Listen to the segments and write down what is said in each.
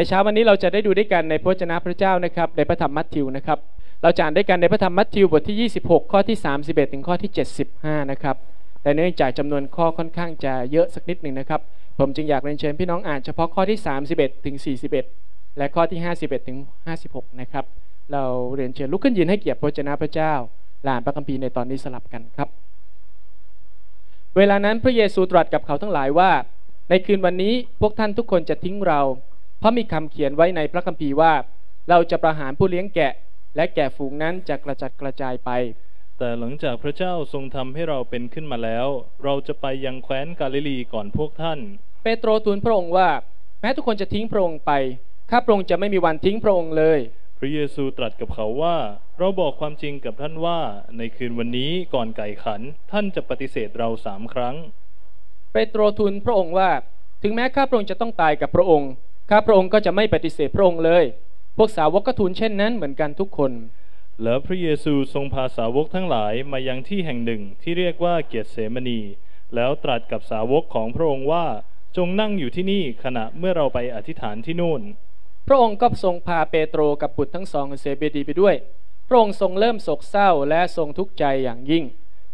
ในเช้าวันนี้เราจะได้ดูด้วยกันในพระชนะพระเจ้านะครับในพระธรรมมัทธิวนะครับ เราจะอ่านด้วยกันในพระธรรมมัทธิวบทที่ 26 ข้อที่ 31 ถึงข้อที่75นะครับแต่เนื่องจากจำนวนข้อค่อนข้างจะเยอะสักนิดหนึ่งนะครับผมจึงอยากเรียนเชิญพี่น้องอ่านเฉพาะข้อที่ 31ถึง41และข้อที่51ถึง56นะครับเราเรียนเชิญลุกขึ้นยืนให้เกียรติพระชนะพระเจ้าลานพระคัมภีร์ในตอนนี้สลับกันครับ เวลานั้นพระเยซูตรัสกับเขาทั้งหลายว่า ในคืนวันนี้พวกท่านทุกคนจะทิ้งเราพราะมีคำเขียนไว้ในพระคัมภีร์ว่า เราจะประหารผู้เลี้ยงแกะ และแกะฝูงนั้นจะกระจัดกระจายไป แต่หลังจากพระเจ้าทรงทำให้เราเป็นขึ้นมาแล้ว เราจะไปยังแคว้นกาลิลีก่อนพวกท่านเปโตรทูลพระองค์ว่า แม้ทุกคนจะทิ้งพระองค์ไป ข้าพระองค์จะไม่มีวันทิ้งพระองค์เลย พระเยซูตรัสกับเขาว่าเราบอกความจริงกับท่านว่า ในคืนวันนี้ก่อนไก่ขัน ท่านจะปฏิเสธเราสามครั้ง เปโตรทูลพระองค์ว่า ถึงแม้ข้าพระองค์จะต้องตายกับพระองค์ข้าพระองค์ก็จะไม่ปฏิเสธพระองค์เลย พวกสาวกก็ทูลเช่นนั้นเหมือนกันทุกคนแล้วพระเยซูทรงพาสาวกทั้งหลายมายังที่แห่งหนึ่งที่เรียกว่าเกียรติเสมนี แล้วตรัสกับสาวกของพระองค์ว่า จงนั่งอยู่ที่นี่ขณะเมื่อเราไปอธิษฐานที่นู่น พระองค์ก็ทรงพาเปโตรกับบุตรทั้งสองเซเบดีไปด้วย พระองค์ทรงเริ่มโศกเศร้าและทรงทุกข์ใจอย่างยิ่ง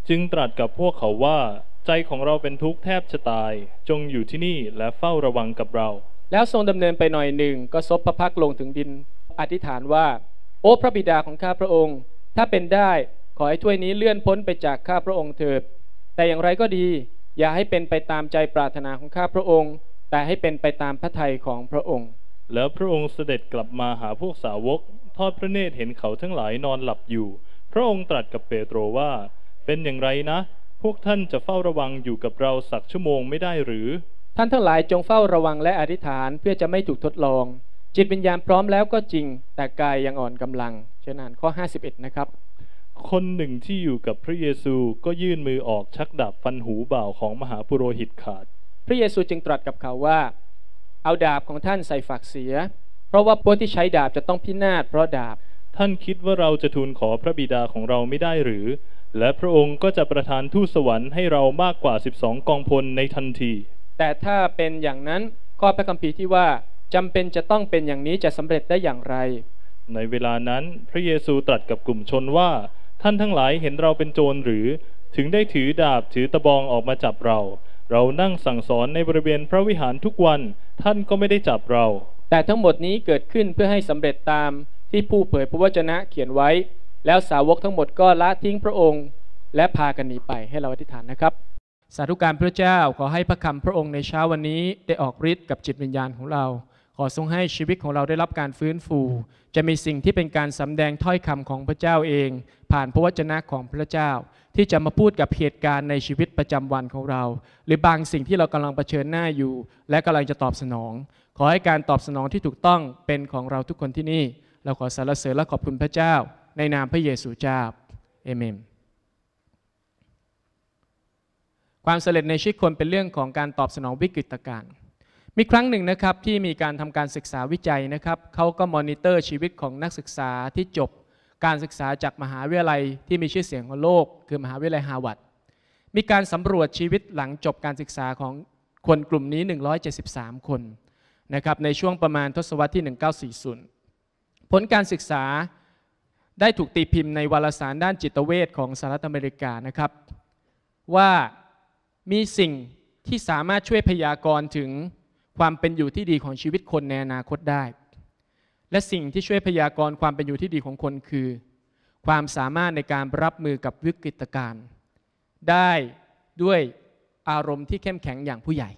จึงตรัสกับพวกเขาว่า ใจของเราเป็นทุกข์แทบจะตาย จงอยู่ที่นี่และเฝ้าระวังกับเราแล้วทรงดำเนินไปหน่อยหนึ่งก็ซบพระพักลงถึงดิน อธิษฐานว่าโอ้พระบิดาของข้าพระองค์ ถ้าเป็นได้ขอให้ถ้วยนี้เลื่อนพ้นไปจากข้าพระองค์เถิดแต่อย่างไรก็ดี อย่าให้เป็นไปตามใจปรารถนาของข้าพระองค์ แต่ให้เป็นไปตามพระทัยของพระองค์ แล้วพระองค์เสด็จกลับมาหาพวกสาวก ทอดพระเนตรเห็นเขาทั้งหลายนอนหลับอยู่ พระองค์ตรัสกับเปโตรว่า เป็นอย่างไรนะ พวกท่านจะเฝ้าระวังอยู่กับเราสักชั่วโมงไม่ได้หรือท่านทั้งหลายจงเฝ้าระวังและอธิษฐานเพื่อจะไม่ถูกทดลอง จิตวิญญาณพร้อมแล้วก็จริง แต่กายยังอ่อนกำลังเช่นนั้นข้อ 51 นะครับ คนหนึ่งที่อยู่กับพระเยซูก็ยื่นมือออกชักดาบฟันหูบ่าวของมหาปุโรหิตขาด พระเยซูจึงตรัสกับเขาว่า เอาดาบของท่านใส่ฝักเสีย เพราะว่าพวกที่ใช้ดาบจะต้องพินาศเพราะดาบ ท่านคิดว่าเราจะทูลขอพระบิดาของเราไม่ได้หรือ และพระองค์ก็จะประทานทูตสวรรค์ให้เรามากกว่า12กองพลในทันทีแต่ถ้าเป็นอย่างนั้นก็พระคัมภีร์ที่ว่าจำเป็นจะต้องเป็นอย่างนี้จะสำเร็จได้อย่างไร ในเวลานั้นพระเยซูตรัสกับกลุ่มชนว่าท่านทั้งหลายเห็นเราเป็นโจรหรือ ถึงได้ถือดาบถือตะบองออกมาจับเรา เรานั่งสั่งสอนในบริเวณพระวิหารทุกวันท่านก็ไม่ได้จับเรา แต่ทั้งหมดนี้เกิดขึ้นเพื่อให้สำเร็จตามที่ผู้เผยพระวจนะเขียนไว้ แล้วสาวกทั้งหมดก็ละทิ้งพระองค์ และพากันหนีไปให้เราอธิษฐานนะครับสาธุการพระเจ้าขอให้พระคำพระองค์ในเช้าวันนี้ได้ออกฤทธิ์กับจิตวิญญาณของเรา ขอทรงให้ชีวิตของเราได้รับการฟื้นฟู จะมีสิ่งที่เป็นการสำแดงถ้อยคำของพระเจ้าเอง ผ่านพระวจนะของพระเจ้าที่จะมาพูดกับเหตุการณ์ในชีวิตประจำวันของเรา หรือบางสิ่งที่เรากำลังเผชิญหน้าอยู่ และกำลังจะตอบสนอง ขอให้การตอบสนองที่ถูกต้องเป็นของเราทุกคนที่นี่ เราขอสรรเสริญและขอบคุณพระเจ้าในนามพระเยซูเจ้าเอเมนความสำเร็จในชีวิตคนเป็นเรื่องของการตอบสนองวิกฤตการณ์ มีครั้งหนึ่งนะครับที่มีการทำการศึกษาวิจัยนะครับเขาก็มอนิเตอร์ชีวิตของนักศึกษาที่จบการศึกษาจากมหาวิทยาลัย ที่มีชื่อเสียงของโลก คือมหาวิทยาลัยฮาร์วาร์ด มีการสำรวจชีวิตหลังจบการศึกษาของคนกลุ่มนี้ 173 คนนะครับ ในช่วงประมาณทศวรรษที่1940 ผลการศึกษาได้ถูกตีพิมพ์ในวารสารด้านจิตเวชของสหรัฐอเมริกานะครับ ว่ามีสิ่งที่สามารถช่วยพยากรณ์ถึงความเป็นอยู่ที่ดีของชีวิตคนในอนาคตได้ และสิ่งที่ช่วยพยากรณ์ความเป็นอยู่ที่ดีของคนคือ ความสามารถในการรับมือกับวิกฤตการณ์ได้ด้วยอารมณ์ที่เข้มแข็งอย่างผู้ใหญ่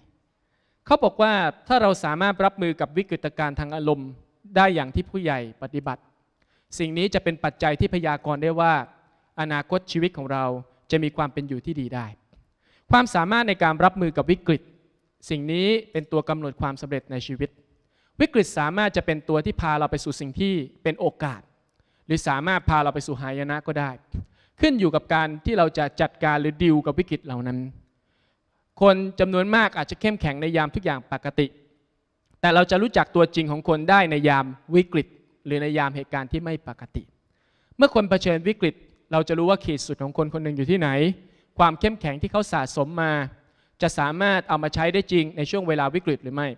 เขาบอกว่าถ้าเราสามารถรับมือกับวิกฤตการณ์ทางอารมณ์ได้อย่างที่ผู้ใหญ่ปฏิบัติ สิ่งนี้จะเป็นปัจจัยที่พยากรณ์ได้ว่า อนาคตชีวิตของเราจะมีความเป็นอยู่ที่ดีได้ความสามารถในการรับมือกับวิกฤต สิ่งนี้เป็นตัวกำหนดความสำเร็จในชีวิต วิกฤตสามารถจะเป็นตัวที่พาเราไปสู่สิ่งที่เป็นโอกาส หรือสามารถพาเราไปสู่หายนะก็ได้ ขึ้นอยู่กับการที่เราจะจัดการหรือดิวกับวิกฤตเหล่านั้น คนจำนวนมากอาจจะเข้มแข็งในยามทุกอย่างปกติ แต่เราจะรู้จักตัวจริงของคนได้ในยามวิกฤต หรือในยามเหตุการณ์ที่ไม่ปกติ เมื่อคนเผชิญวิกฤตเราจะรู้ว่าขีดสุดของคนคนหนึ่งอยู่ที่ไหนความเข้มแข็งที่เขาสะสมมา จะสามารถเอามาใช้ได้จริง ในช่วงเวลาวิกฤตหรือไม่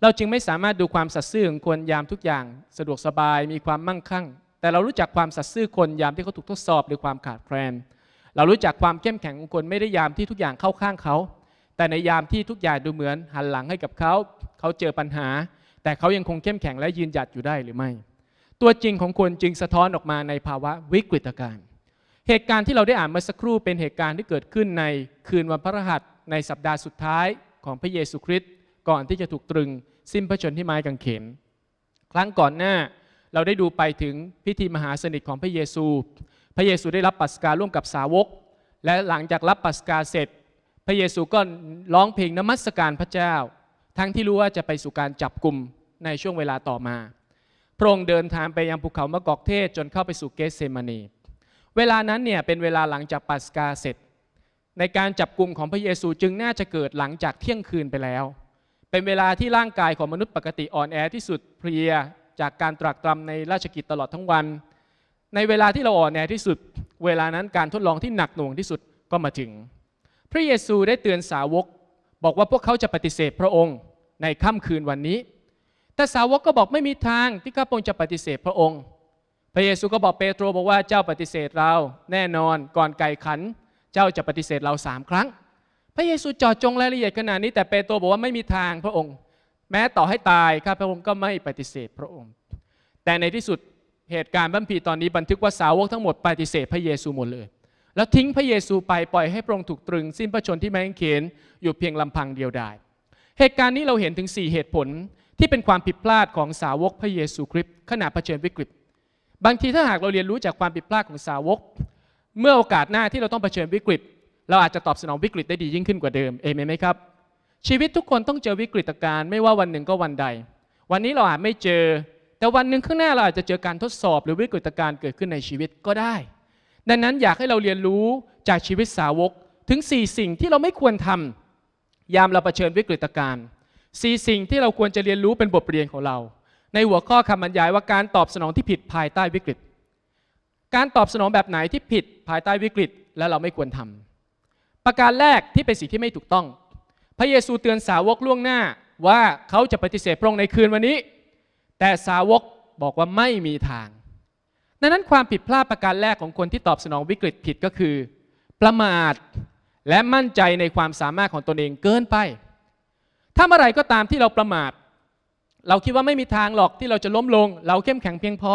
เราจึงไม่สามารถดูความสัตย์ซื่อของคนยามทุกอย่างสะดวกสบาย มีความมั่งคั่ง แต่เรารู้จักความสัตย์ซื่อคนยามที่เขาถูกทดสอบหรือความขาดแคลน เรารู้จักความเข้มแข็งของคนไม่ได้ยามที่ทุกอย่างเข้าข้างเขา แต่ในยามที่ทุกอย่างดูเหมือน หันหลังให้กับเขา เขาเจอปัญหา แต่เขายังคงเข้มแข็งและยืนหยัดอยู่ได้หรือไม่ ตัวจริงของคนจึงสะท้อนออกมาในภาวะวิกฤตการณ์เหตุการณ์ที่เราได้อ่านมาสักครู่เป็นเหตุการณ์ที่เกิดขึ้นในคืนวันพระรหัสในสัปดาห์สุดท้ายของพระเยซูคริสต์ก่อนที่จะถูกตรึงสิ้นพระชนที่ไม้กางเขนครั้งก่อนหน้าเราได้ดูไปถึงพิธีมหาสนิทของพระเยซู พระเยซูได้รับปัสการ่วมกับสาวก และหลังจากรับปัสการเสร็จ พระเยซูก็ร้องเพลงนมัสการพระเจ้า ทั้งที่รู้ว่าจะไปสู่การจับกลุ่มในช่วงเวลาต่อมาพระองค์เดินทางไปยังภูเขามะกอกเทศ จนเข้าไปสู่เกสเซมานีเวลานั้นเนี่ย เป็นเวลาหลังจากปัสกาเสร็จ ในการจับกลุ่มของพระเยซูจึงน่าจะเกิดหลังจากเที่ยงคืนไปแล้ว เป็นเวลาที่ร่างกายของมนุษย์ปกติอ่อนแอที่สุดเพลียจากการตรากตรำในราชกิจตลอดทั้งวัน ในเวลาที่เราอ่อนแอที่สุด เวลานั้นการทดลองที่หนักหน่วงที่สุดก็มาถึง พระเยซูได้เตือนสาวกบอกว่าพวกเขาจะปฏิเสธพระองค์ ในค่ำคืนวันนี้ แต่สาวกก็บอกไม่มีทางที่ข้าพงจะปฏิเสธพระองค์พระเยซูก็บอกเปโตรบอกว่าเจ้าปฏิเสธเราแน่นอนก่อนไก่ขันเจ้าจะปฏิเสธเราสามครั้ง พระเยซูจอดจงรายละเอียดขนาดนี้ แต่เปโตรบอกว่าไม่มีทางพระองค์ แม้ต่อให้ตายข้าพระองค์ก็ไม่ปฏิเสธพระองค์ แต่ในที่สุดเหตุการณ์บัมพีตอนนี้บันทึกว่าสาวกทั้งหมดปฏิเสธ พระเยซูหมดเลย แล้วทิ้งพระเยซูไปปล่อยให้พระองค์ถูกตรึงสิ้นพระชนที่ไม้งเขนอยู่เพียงลำพังเดียวดายเหตุการณ์นี้เราเห็นถึง 4 เหตุผลที่เป็นความผิดพลาดของสาวกพระเยซูคริสต์ขณะเผชิญวิกฤตบางทีถ้าหากเราเรียนรู้จากความผิดพลาดของสาวก เมื่อโอกาสหน้าที่เราต้องเผชิญวิกฤต เราอาจจะตอบสนองวิกฤตได้ดียิ่งขึ้นกว่าเดิมเอเมนไหมครับ ชีวิตทุกคนต้องเจอวิกฤตการณ์ไม่ว่าวันหนึ่งก็วันใด วันนี้เราอาจไม่เจอ แต่วันหนึ่งข้างหน้าเราอาจจะเจอการทดสอบหรือวิกฤตการณ์เกิดขึ้นในชีวิตก็ได้ ดังนั้นอยากให้เราเรียนรู้จากชีวิตสาวกถึง 4 สิ่งที่เราไม่ควรทำ ยามเราเผชิญวิกฤตการณ์สสิ่งที่เราควรจะเรียนรู้เป็นบทเรียนของเราในหัวข้อคำบรรยาย ว่าการตอบสนองที่ผิดภายใต้วิกฤต การตอบสนองแบบไหนที่ผิดภายใต้วิกฤต และเราไม่ควรทำ ประการแรกที่เป็นสิ่งที่ไม่ถูกต้อง พระเยซูเตือนสาวกล่วงหน้าว่าเขาจะปฏิเสธพระองค์ในคืนวันนี้ แต่สาวกบอกว่าไม่มีทาง ดังนั้นความผิดพลาดประการแรกของคนที่ตอบสนองวิกฤตผิดก็คือ ประมาทและมั่นใจในความสามารถของตนเองเกินไป ถ้าเมื่อไรก็ตามที่เราประมาทเราคิดว่าไม่มีทางหรอกที่เราจะล้มลง เราเข้มแข็งเพียงพอ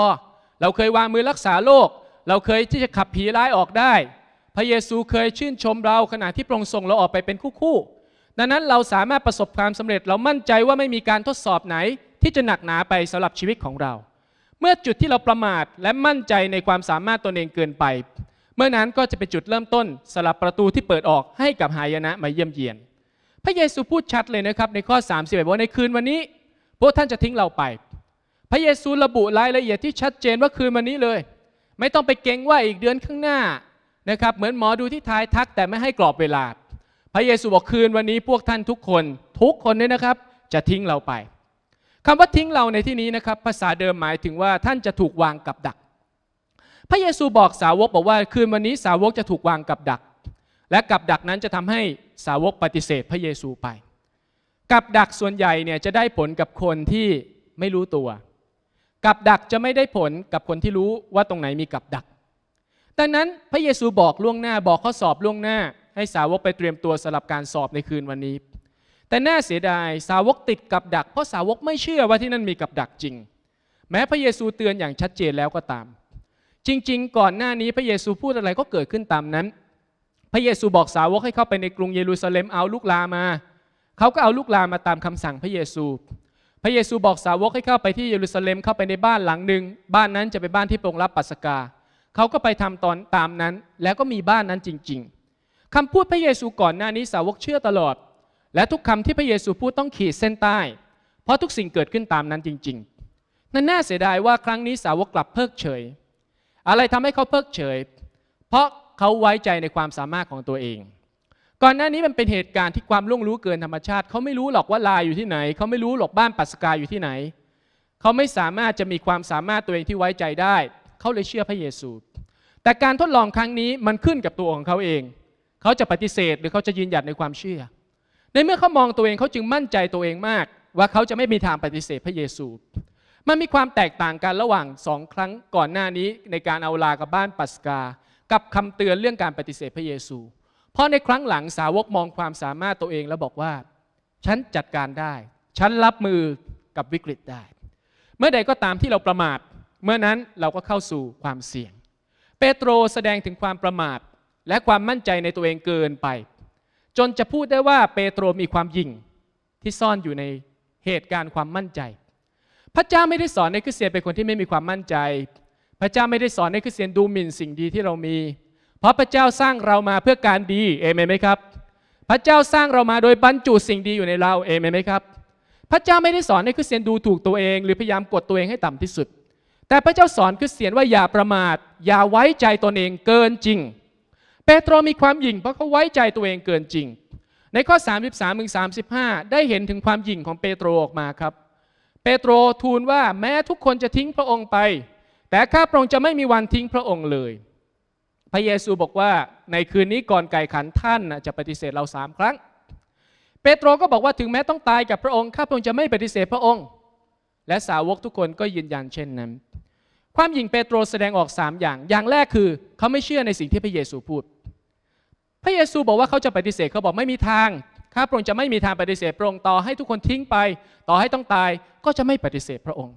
เราเคยวางมือรักษาโรคเราเคยที่จะขับผีร้ายออกได้ พระเยซูเคยชื่นชมเราขณะที่ปรองส่งเราออกไปเป็นคู่คู่ดังนั้นเราสามารถประสบความสำเร็จ เรามั่นใจว่าไม่มีการทดสอบไหน ที่จะหนักหนาไปสำหรับชีวิตของเรา เมื่อจุดที่เราประมาทและมั่นใจในความสามารถตนเองเกินไป เมื่อนั้นก็จะเป็นจุดเริ่มต้นสลับประตูที่เปิดออกให้กับหายนะมาเยี่ยมเยียน พระเยซูพูดชัดเลยนะครับในข้อ3ดว่าในคืนวันนี้พวกท่านจะทิ้งเราไป พระเยซูระบุรายละเอียดที่ชัดเจนว่าคืนวันนี้เลย ไม่ต้องไปเก่งว่าอีกเดือนข้างหน้านะครับ เหมือนหมอดูที่ทายทักแต่ไม่ให้กรอบเวลา พระเยซูบอกคืนวันนี้พวกท่านทุกคน ทุกคนเนี่ยนะครับจะทิ้งเราไป คำว่าทิ้งเราในที่นี้นะครับ ภาษาเดิมหมายถึงว่าท่านจะถูกวางกับดัก พระเยซูบอกสาวกบอกว่า คืนวันนี้สาวกจะถูกวางกับดัก และกับดักนั้นจะทำให้สาวกปฏิเสธ พระเยซูไปกับดักส่วนใหญ่เนี่ยจะได้ผลกับคนที่ไม่รู้ตัว กับดักจะไม่ได้ผลกับคนที่รู้ว่าตรงไหนมีกับดักดังนั้นพระเยซูบอกล่วงหน้าบอกข้อสอบล่วงหน้าให้สาวกไปเตรียมตัวสำหรับการสอบในคืนวันนี้ แต่น่าเสียดายสาวกติดกับดักเพราะสาวกไม่เชื่อว่าที่นั่นมีกับดักจริง แม้พระเยซูเตือนอย่างชัดเจนแล้วก็ตาม จริงๆ ก่อนหน้านี้พระเยซูพูดอะไรก็เกิดขึ้นตามนั้น พระเยซูบอกสาวกให้เข้าไปในกรุงเยรูซาเล็มเอาลูกลามาเขาก็เอาลูกลามาตามคำสั่งพระเยซู พระเยซูบอกสาวกให้เข้าไปที่เยรูซาเล็ม เข้าไปในบ้านหลังหนึ่ง บ้านนั้นจะเป็นบ้านที่โปรงรับปัสกา เขาก็ไปทำตอนตามนั้น แล้วก็มีบ้านนั้นจริง ๆ คำพูดพระเยซูก่อนหน้านี้สาวกเชื่อตลอด และทุกคำที่พระเยซูพูดต้องขีดเส้นใต้ เพราะทุกสิ่งเกิดขึ้นตามนั้นจริง ๆนั่นน่าเสียดายว่าครั้งนี้สาวกกลับเพิกเฉย อะไรทำให้เขาเพิกเฉย เพราะเขาไว้ใจในความสามารถของตัวเองก่อนหน้านี้มันเป็นเหตุการณ์ที่ความล่วงรู้เกินธรรมชาติ เขาไม่รู้หรอกว่าลายอยู่ที่ไหน เขาไม่รู้หรอกบ้านปัสกาอยู่ที่ไหน เขาไม่สามารถจะมีความสามารถตัวเองที่ไว้ใจได้ เขาเลยเชื่อพระเยซูแต่การทดลองครั้งนี้มันขึ้นกับตัวของเขาเอง เขาจะปฏิเสธ หรือเขาจะยืนหยัดในความเชื่อ ในเมื่อเขามองตัวเองเขาจึงมั่นใจตัวเองมากว่าเขาจะไม่มีทางปฏิเสธพระเยซูมันมีความแตกต่างกันระหว่างสองครั้งก่อนหน้านี้ในการเอาลากับบ้านปัสกา กับคำเตือนเรื่องการปฏิเสธพระเยซูเพราะในครั้งหลังสาวกมองความสามารถตัวเอง แล้วบอกว่า ฉันจัดการได้ ฉันรับมือกับวิกฤตได้ เมื่อใดก็ตามที่เราประมาท เมื่อนั้นเราก็เข้าสู่ความเสี่ยง เปโตรแสดงถึงความประมาทและความมั่นใจในตัวเองเกินไป จนจะพูดได้ว่าเปโตรมีความยิ่งที่ซ่อนอยู่ในเหตุการณ์ความมั่นใจ พระเจ้าไม่ได้สอนให้คริสเตียนเป็นคนที่ไม่มีความมั่นใจ พระเจ้าไม่ได้สอนให้คริสเตียนดูหมิ่นสิ่งดีที่เรามีเพราะพระเจ้าสร้างเรามาเพื่อการดี เอเมนไหมครับ พระเจ้าสร้างเรามาโดยบรรจุสิ่งดีอยู่ในเรา เอเมนไหมครับ พระเจ้าไม่ได้สอนให้คริสเตียนดูถูกตัวเอง หรือพยายามกดตัวเองให้ต่ำที่สุด แต่พระเจ้าสอนคริสเตียนว่า อย่าประมาท อย่าไว้ใจตนเองเกินจริง เปโตรมีความหยิ่งเพราะเขาไว้ใจตัวเองเกินจริง ในข้อ 33ถึง 35 ได้เห็นถึงความหยิ่งของเปโตรออกมาครับ เปโตรทูลว่าแม้ทุกคนจะทิ้งพระองค์ไป แต่ข้าพระองค์จะไม่มีวันทิ้งพระองค์เลยพระเยซูบอกว่าในคืนนี้ก่อนไก่ขันท่านจะปฏิเสธเราสามครั้ง เปโตรก็บอกว่าถึงแม้ต้องตายกับพระองค์ ข้าพระองค์จะไม่ปฏิเสธพระองค์ และสาวกทุกคนก็ยืนยันเช่นนั้น ความหยิ่งเปโตรแสดงออกสามอย่าง อย่างแรกคือ เขาไม่เชื่อในสิ่งที่พระเยซูพูด พระเยซูบอกว่าเขาจะปฏิเสธ เขาบอกไม่มีทางข้าพระองค์จะไม่มีทางปฏิเสธพระองค์ต่อให้ทุกคนทิ้งไป ต่อให้ต้องตาย ก็จะไม่ปฏิเสธพระองค์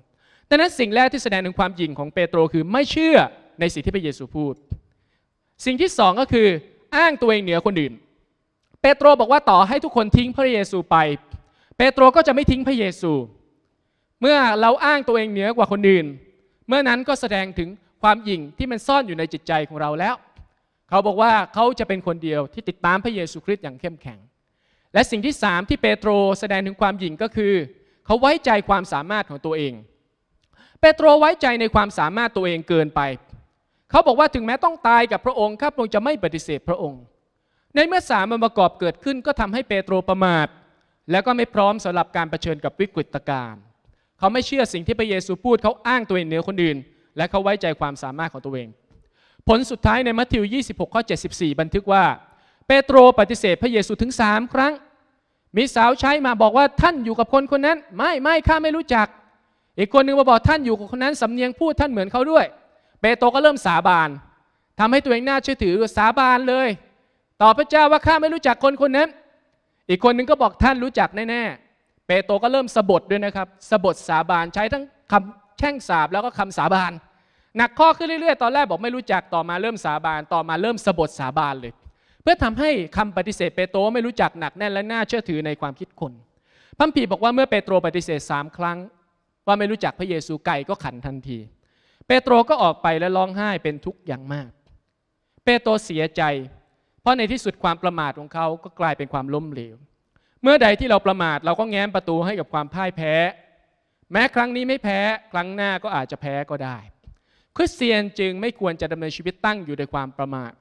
ดังนั้นสิ่งแรกที่แสดงถึงความหยิ่งของเปโตรคือไม่เชื่อในสิ่งที่พระเยซูพูดสิ่งที่สองก็คืออ้างตัวเองเหนือคนอื่น เปโตรบอกว่าต่อให้ทุกคนทิ้งพระเยซูไป เปโตรก็จะไม่ทิ้งพระเยซู เมื่อเราอ้างตัวเองเหนือกว่าคนอื่น เมื่อนั้นก็แสดงถึงความหยิ่งที่มันซ่อนอยู่ในจิตใจของเราแล้ว เขาบอกว่าเขาจะเป็นคนเดียวที่ติดตามพระเยซูคริสต์อย่างเข้มแข็ง และสิ่งที่สามที่เปโตรแสดงถึงความหยิ่งก็คือ เขาไว้ใจความสามารถของตัวเอง เปโตรไว้ใจในความสามารถตัวเองเกินไปเขาบอกว่าถึงแม้ต้องตายกับพระองค์ข้าพระองค์จะไม่ปฏิเสธพระองค์ ในเมื่อสามมันประกอบเกิดขึ้น ก็ทำให้เปโตรประมาท แล้วก็ไม่พร้อมสำหรับการรเผชิญกับวิกฤตการณ์เขาไม่เชื่อสิ่งที่พระเยซูพูดเขาอ้างตัวเองเหนือคนอื่น และเขาไว้ใจความสามารถของตัวเอง ผลสุดท้ายในมัทธิว 26ข้อ74 บันทึกว่าเปโตรปฏิเสธพระเยซูถึงสามครั้งมีสาวใช้มาบอกว่าท่านอยู่กับคนคนนั้นไม่ไม่ข้าไม่รู้จัก อีกคนนึงมาบอกท่านอยู่กับคนนั้นสำเนียงพูดท่านเหมือนเขาด้วยปโตรก็เริ่มสาบานทำให้ตัวเองน่าเชื่อถือสาบานเลย ต่อพระเจ้าว่าข้าไม่รู้จักคนคนนั้นอีกคนนึงก็บอกท่านรู้จักแน่ๆเปโตรก็เริ่มสบดด้วยนะครับสบดสาบานใช้ทั้งคำแช่งสาบแล้วก็คำสาบานหนักข้อขึ้นเรื่อยๆตอนแรกบอกไม่รู้จักต่อมาเริ่มสาบานต่อมาเริ่มสบดสาบานเลย เพื่อทำให้คำปฏิเสธเปโตรไม่รู้จักหนักแน่นและน่าเชื่อถือในความคิดคน พัมพีบอกว่าเมื่อเปโตรปฏิเสธสามครั้งว่าไม่รู้จักพระเยซูไก่ก็ขันทันทีเปโตรก็ออกไปและร้องไห้เป็นทุกข์อย่างมาก เปโตรเสียใจ เพราะในที่สุดความประมาทของเขาก็กลายเป็นความล้มเหลว เมื่อใดที่เราประมาท เราก็แง้มประตูให้กับความพ่ายแพ้ แม้ครั้งนี้ไม่แพ้ ครั้งหน้าก็อาจจะแพ้ก็ได้คริสเตียนจึงไม่ควรจะดำเนินชีวิตตั้งอยู่ในความประมาท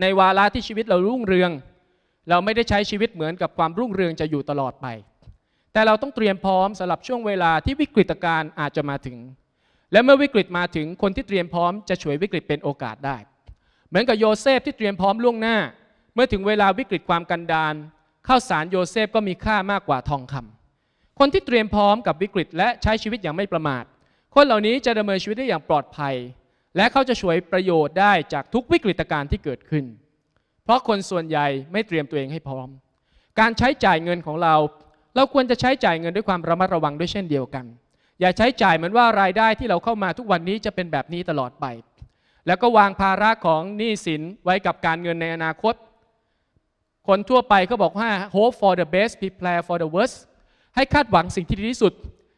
ในวาระที่ชีวิตเรารุ่งเรือง เราไม่ได้ใช้ชีวิตเหมือนกับความรุ่งเรืองจะอยู่ตลอดไป แต่เราต้องเตรียมพร้อมสำหรับช่วงเวลาที่วิกฤตการณ์อาจจะมาถึงและเมื่อวิกฤตมาถึงคนที่เตรียมพร้อมจะฉวยวิกฤตเป็นโอกาสได้เหมือนกับโยเซฟที่เตรียมพร้อมล่วงหน้า เมื่อถึงเวลาวิกฤตความกันดารข้าวสารโยเซฟก็มีค่ามากกว่าทองคำ คนที่เตรียมพร้อมกับวิกฤตและใช้ชีวิตอย่างไม่ประมาท คนเหล่านี้จะดำเนินชีวิตได้อย่างปลอดภัย และเขาจะช่วยประโยชน์ได้จากทุกวิกฤตการณ์ที่เกิดขึ้น เพราะคนส่วนใหญ่ไม่เตรียมตัวเองให้พร้อม การใช้จ่ายเงินของเรา เราควรจะใช้จ่ายเงินด้วยความระมัดระวังด้วยเช่นเดียวกันอย่าใช้จ่ายเหมือนว่ารายได้ที่เราเข้ามาทุกวันนี้จะเป็นแบบนี้ตลอดไป แล้วก็วางภาระของหนี้สินไว้กับการเงินในอนาคต คนทั่วไปก็บอกว่า hope for the best prepare for the worst ให้คาดหวังสิ่งที่ดีที่สุด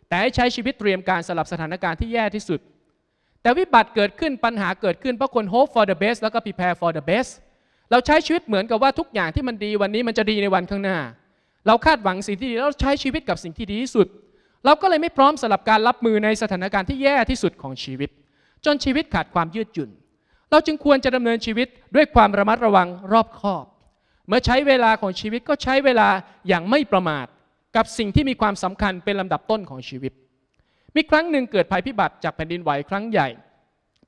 แต่ให้ใช้ชีวิตเตรียมการสำหรับสถานการณ์ที่แย่ที่สุด แต่วิบัติเกิดขึ้นปัญหาเกิดขึ้นเพราะคน hope for the best แล้วก็ prepare for the best เราใช้ชีวิตเหมือนกับว่าทุกอย่างที่มันดีวันนี้มันจะดีในวันข้างหน้า เราคาดหวังสิ่งที่ดีแล้วใช้ชีวิตกับสิ่งที่ดีที่สุดเราก็เลยไม่พร้อมสำหรับการรับมือในสถานการณ์ที่แย่ที่สุดของชีวิต จนชีวิตขาดความยืดหยุ่น เราจึงควรจะดำเนินชีวิตด้วยความระมัดระวังรอบคอบ เมื่อใช้เวลาของชีวิตก็ใช้เวลาอย่างไม่ประมาทกับสิ่งที่มีความสำคัญเป็นลำดับต้นของชีวิตมีครั้งหนึ่งเกิดภัยพิบัติจากแผ่นดินไหวครั้งใหญ่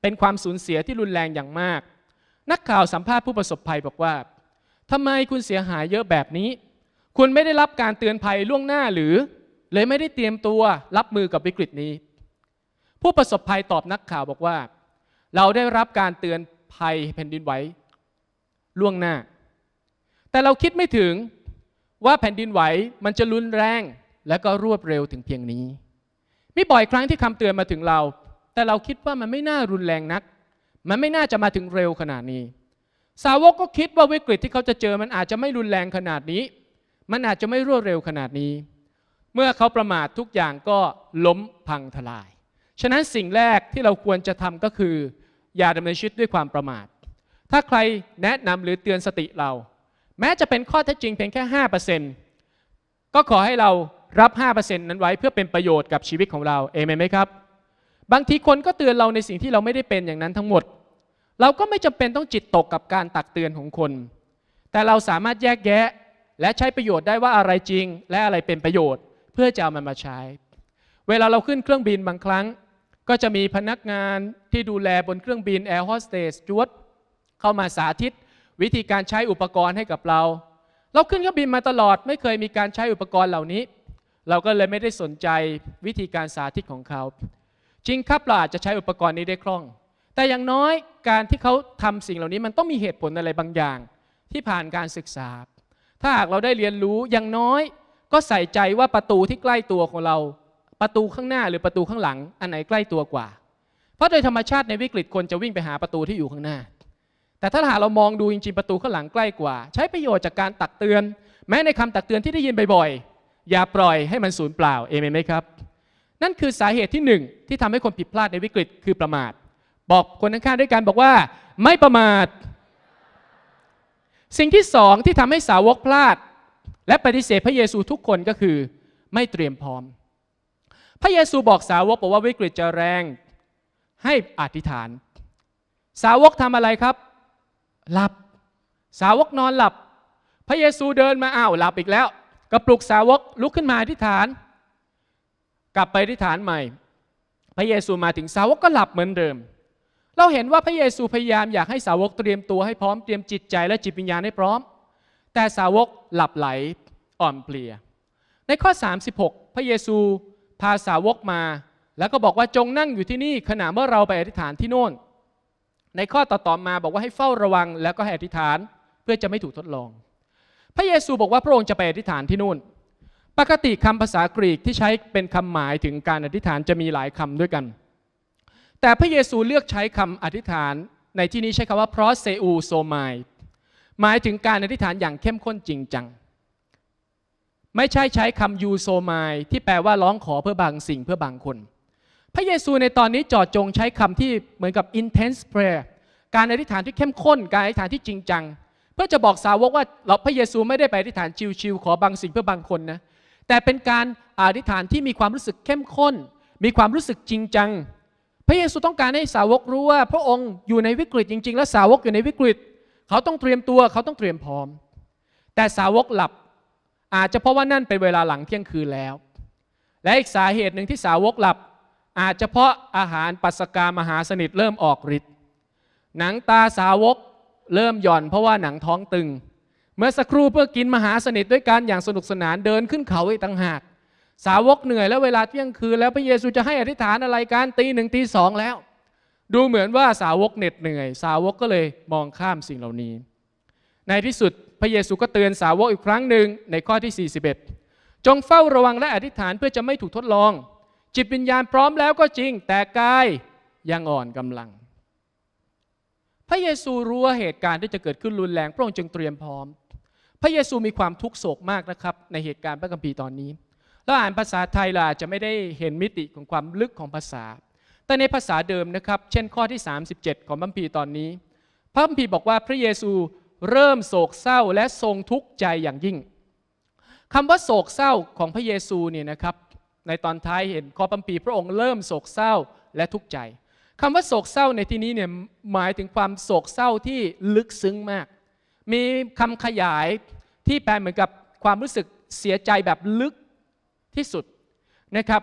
เป็นความสูญเสียที่รุนแรงอย่างมาก นักข่าวสัมภาษณ์ผู้ประสบภัยบอกว่า ทำไมคุณเสียหายเยอะแบบนี้คุณไม่ได้รับการเตือนภัยล่วงหน้าหรือเลยไม่ได้เตรียมตัวรับมือกับวิกฤตนี้ ผู้ประสบภัยตอบนักข่าวบอกว่า เราได้รับการเตือนภัยแผ่นดินไหวล่วงหน้า แต่เราคิดไม่ถึงว่าแผ่นดินไหวมันจะรุนแรง และก็รวดเร็วถึงเพียงนี้ มีบ่อยครั้งที่คำเตือนมาถึงเรา แต่เราคิดว่ามันไม่น่ารุนแรงนัก มันไม่น่าจะมาถึงเร็วขนาดนี้ สาวกก็คิดว่าวิกฤตที่เขาจะเจอ มันอาจจะไม่รุนแรงขนาดนี้ มันอาจจะไม่รวดเร็วขนาดนี้เมื่อเขาประมาททุกอย่างก็ล้มพังทลาย ฉะนั้นสิ่งแรกที่เราควรจะทำก็คือ อย่าดำเนินชีวิตด้วยความประมาท ถ้าใครแนะนำหรือเตือนสติเรา แม้จะเป็นข้อเท็จจริงเพียงแค่ 5%ก็ขอให้เรารับ 5%นั้นไว้เพื่อเป็นประโยชน์กับชีวิตของเรา เอเมนไหมครับ บางทีคนก็เตือนเราในสิ่งที่เราไม่ได้เป็นอย่างนั้นทั้งหมด เราก็ไม่จำเป็นต้องจิตตกกับการตักเตือนของคน แต่เราสามารถแยกแยะและใช้ประโยชน์ได้ว่าอะไรจริงและอะไรเป็นประโยชน์เพื่อจะเอามันมาใช้ เวลาเราขึ้นเครื่องบินบางครั้ง ก็จะมีพนักงานที่ดูแลบนเครื่องบินแอร์โฮสเตสจวดเข้ามาสาธิต วิธีการใช้อุปกรณ์ให้กับเรา เราขึ้นเครื่องบินมาตลอด ไม่เคยมีการใช้อุปกรณ์เหล่านี้ เราก็เลยไม่ได้สนใจวิธีการสาธิตของเขา จริงครับเราอาจจะใช้อุปกรณ์นี้ได้คล่อง แต่อย่างน้อยการที่เขาทำสิ่งเหล่านี้มันต้องมีเหตุผลอะไรบางอย่าง ที่ผ่านการศึกษา ถ้าหากเราได้เรียนรู้อย่างน้อยก็ใส่ใจว่าประตูที่ใกล้ตัวของเรา ประตูข้างหน้าหรือประตูข้างหลังอันไหนใกล้ตัวกว่า เพราะโดยธรรมชาติในวิกฤตคนจะวิ่งไปหาประตูที่อยู่ข้างหน้า แต่ถ้าหาเรามองดูจริงๆ ประตูข้างหลังใกล้กว่า ใช้ประโยชน์จากการตักเตือน แม้ในคำตักเตือนที่ได้ยินบ่อยๆอย่าปล่อยให้มันสูญเปล่าเอเมนไหมครับ นั่นคือสาเหตุที่ 1 ที่ทำให้คนผิดพลาดในวิกฤตคือประมาท บอกคนข้างๆด้วยกันบอกว่า ไม่ประมาท สิ่งที่สองที่ทำให้สาวกพลาดและปฏิเสธพระเยซูทุกคนก็คือไม่เตรียมพร้อม พระเยซูบอกสาวกบอกว่าวิกฤตจะแรงให้อธิษฐาน สาวกทำอะไรครับ หลับสาวกนอนหลับ พระเยซูเดินมาอ้าว หลับอีกแล้วกระปลุกสาวกลุกขึ้นมาอธิษฐาน กลับไปอธิษฐานใหม่ พระเยซูมาถึงสาวกก็หลับเหมือนเดิม เราเห็นว่าพระเยซูพยายามอยากให้สาวกเตรียมตัวให้พร้อมเตรียมจิตใจและจิตวิญญาณให้พร้อม แต่สาวกหลับไหลอ่อนเพลียในข้อ 36 พระเยซูพาสาวกมา แล้วก็บอกว่าจงนั่งอยู่ที่นี่ขณะเมื่อเราไปอธิษฐานที่โน่น ในข้อต่อๆมาบอกว่าให้เฝ้าระวังแล้วก็ให้อธิษฐานเพื่อจะไม่ถูกทดลอง พระเยซูบอกว่า พระองค์จะไปอธิษฐานที่นู่น ปกติคำภาษากรีกที่ใช้เป็นคำหมายถึงการอธิษฐานจะมีหลายคำด้วยกัน แต่พระเยซูเลือกใช้คำอธิษฐานในที่นี้ใช้คำว่าเพ p r o s e u s o ม a i หมายถึงการอธิษฐานอย่างเข้มข้นจริงจังไม่ใช่ใช้คำยูโซไมที่แปลว่าร้องขอเพื่อบางสิ่งเพื่อบางคน พระเยซูในตอนนี้จอดจงใช้คำที่เหมือนกับ intense prayer การอธิษฐานที่เข้มข้นการอธิษฐานที่จริงจัง เพื่อจะบอกสาวกว่าเราพระเยซูไม่ได้ไปอธิษฐานชิวๆขอบางสิ่งเพื่อบางคนนะแต่เป็นการอธิษฐานที่มีความรู้สึกเข้มข้น มีความรู้สึกจริงจัง พระเยซูต้องการให้สาวกรู้ว่า พระองค์อยู่ในวิกฤตจริง ๆ และสาวกอยู่ในวิกฤต เขาต้องเตรียมตัวเขาต้องเตรียมพร้อม แต่สาวกหลับอาจจะเพราะว่านั่นเป็นเวลาหลังเที่ยงคืนแล้ว และอีกสาเหตุหนึ่งที่สาวกหลับอาจจะเพราะอาหารปัสกามหาสนิทเริ่มออกฤทธิ์ หนังตาสาวกเริ่มหย่อน เพราะว่าหนังท้องตึง เมื่อสักครู่เพื่อกินมหาสนิทด้วยกันอย่างสนุกสนานเดินขึ้นเขาอีกต่างหาก สาวกเหนื่อยแล้วเวลาเที่ยงคืนแล้วพระเยซูจะให้อธิษฐานอะไรการตีหนึ่งตีสองแล้ว ดูเหมือนว่าสาวกเหน็ดเหนื่อย สาวกก็เลยมองข้ามสิ่งเหล่านี้ ในที่สุดระเยซูก็เตือนสาวกอีกครั้งหนึ่งในข้อที่ 41 จงเฝ้าระวังและอธิษฐานเพื่อจะไม่ถูกทดลอง จิตวิญญาณพร้อมแล้วก็จริง แต่กาย ยังอ่อนกำลัง พระเยซูรู้ว่าเหตุการณ์ที่จะเกิดขึ้นรุนแรงพระองค์จึงเตรียมพร้อม พระเยซูมีความทุกข์โศกมากนะครับ ในเหตุการณ์พระคัมภีร์ตอนนี้เราอ่านภาษาไทยล่ะจะไม่ได้เห็นมิติของความลึกของภาษา แต่ในภาษาเดิมนะครับเช่นข้อที่ 37 ของพระคัมภีร์ตอนนี้ พระคัมภีร์บอกว่าพระเยซูเริ่มโศกเศร้าและทรงทุกข์ใจอย่างยิ่งคำว่าโศกเศร้าของพระเยซูเนี่ยนะครับ ในตอนท้ายเห็นข้อปัมปีพระองค์เริ่มโศกเศร้าและทุกข์ใจคำว่าโศกเศร้าในที่นี้เนี่ยหมายถึงความโศกเศร้าที่ลึกซึ้งมาก มีคำขยายที่แปลเหมือนกับความรู้สึกเสียใจแบบลึกที่สุดนะครับ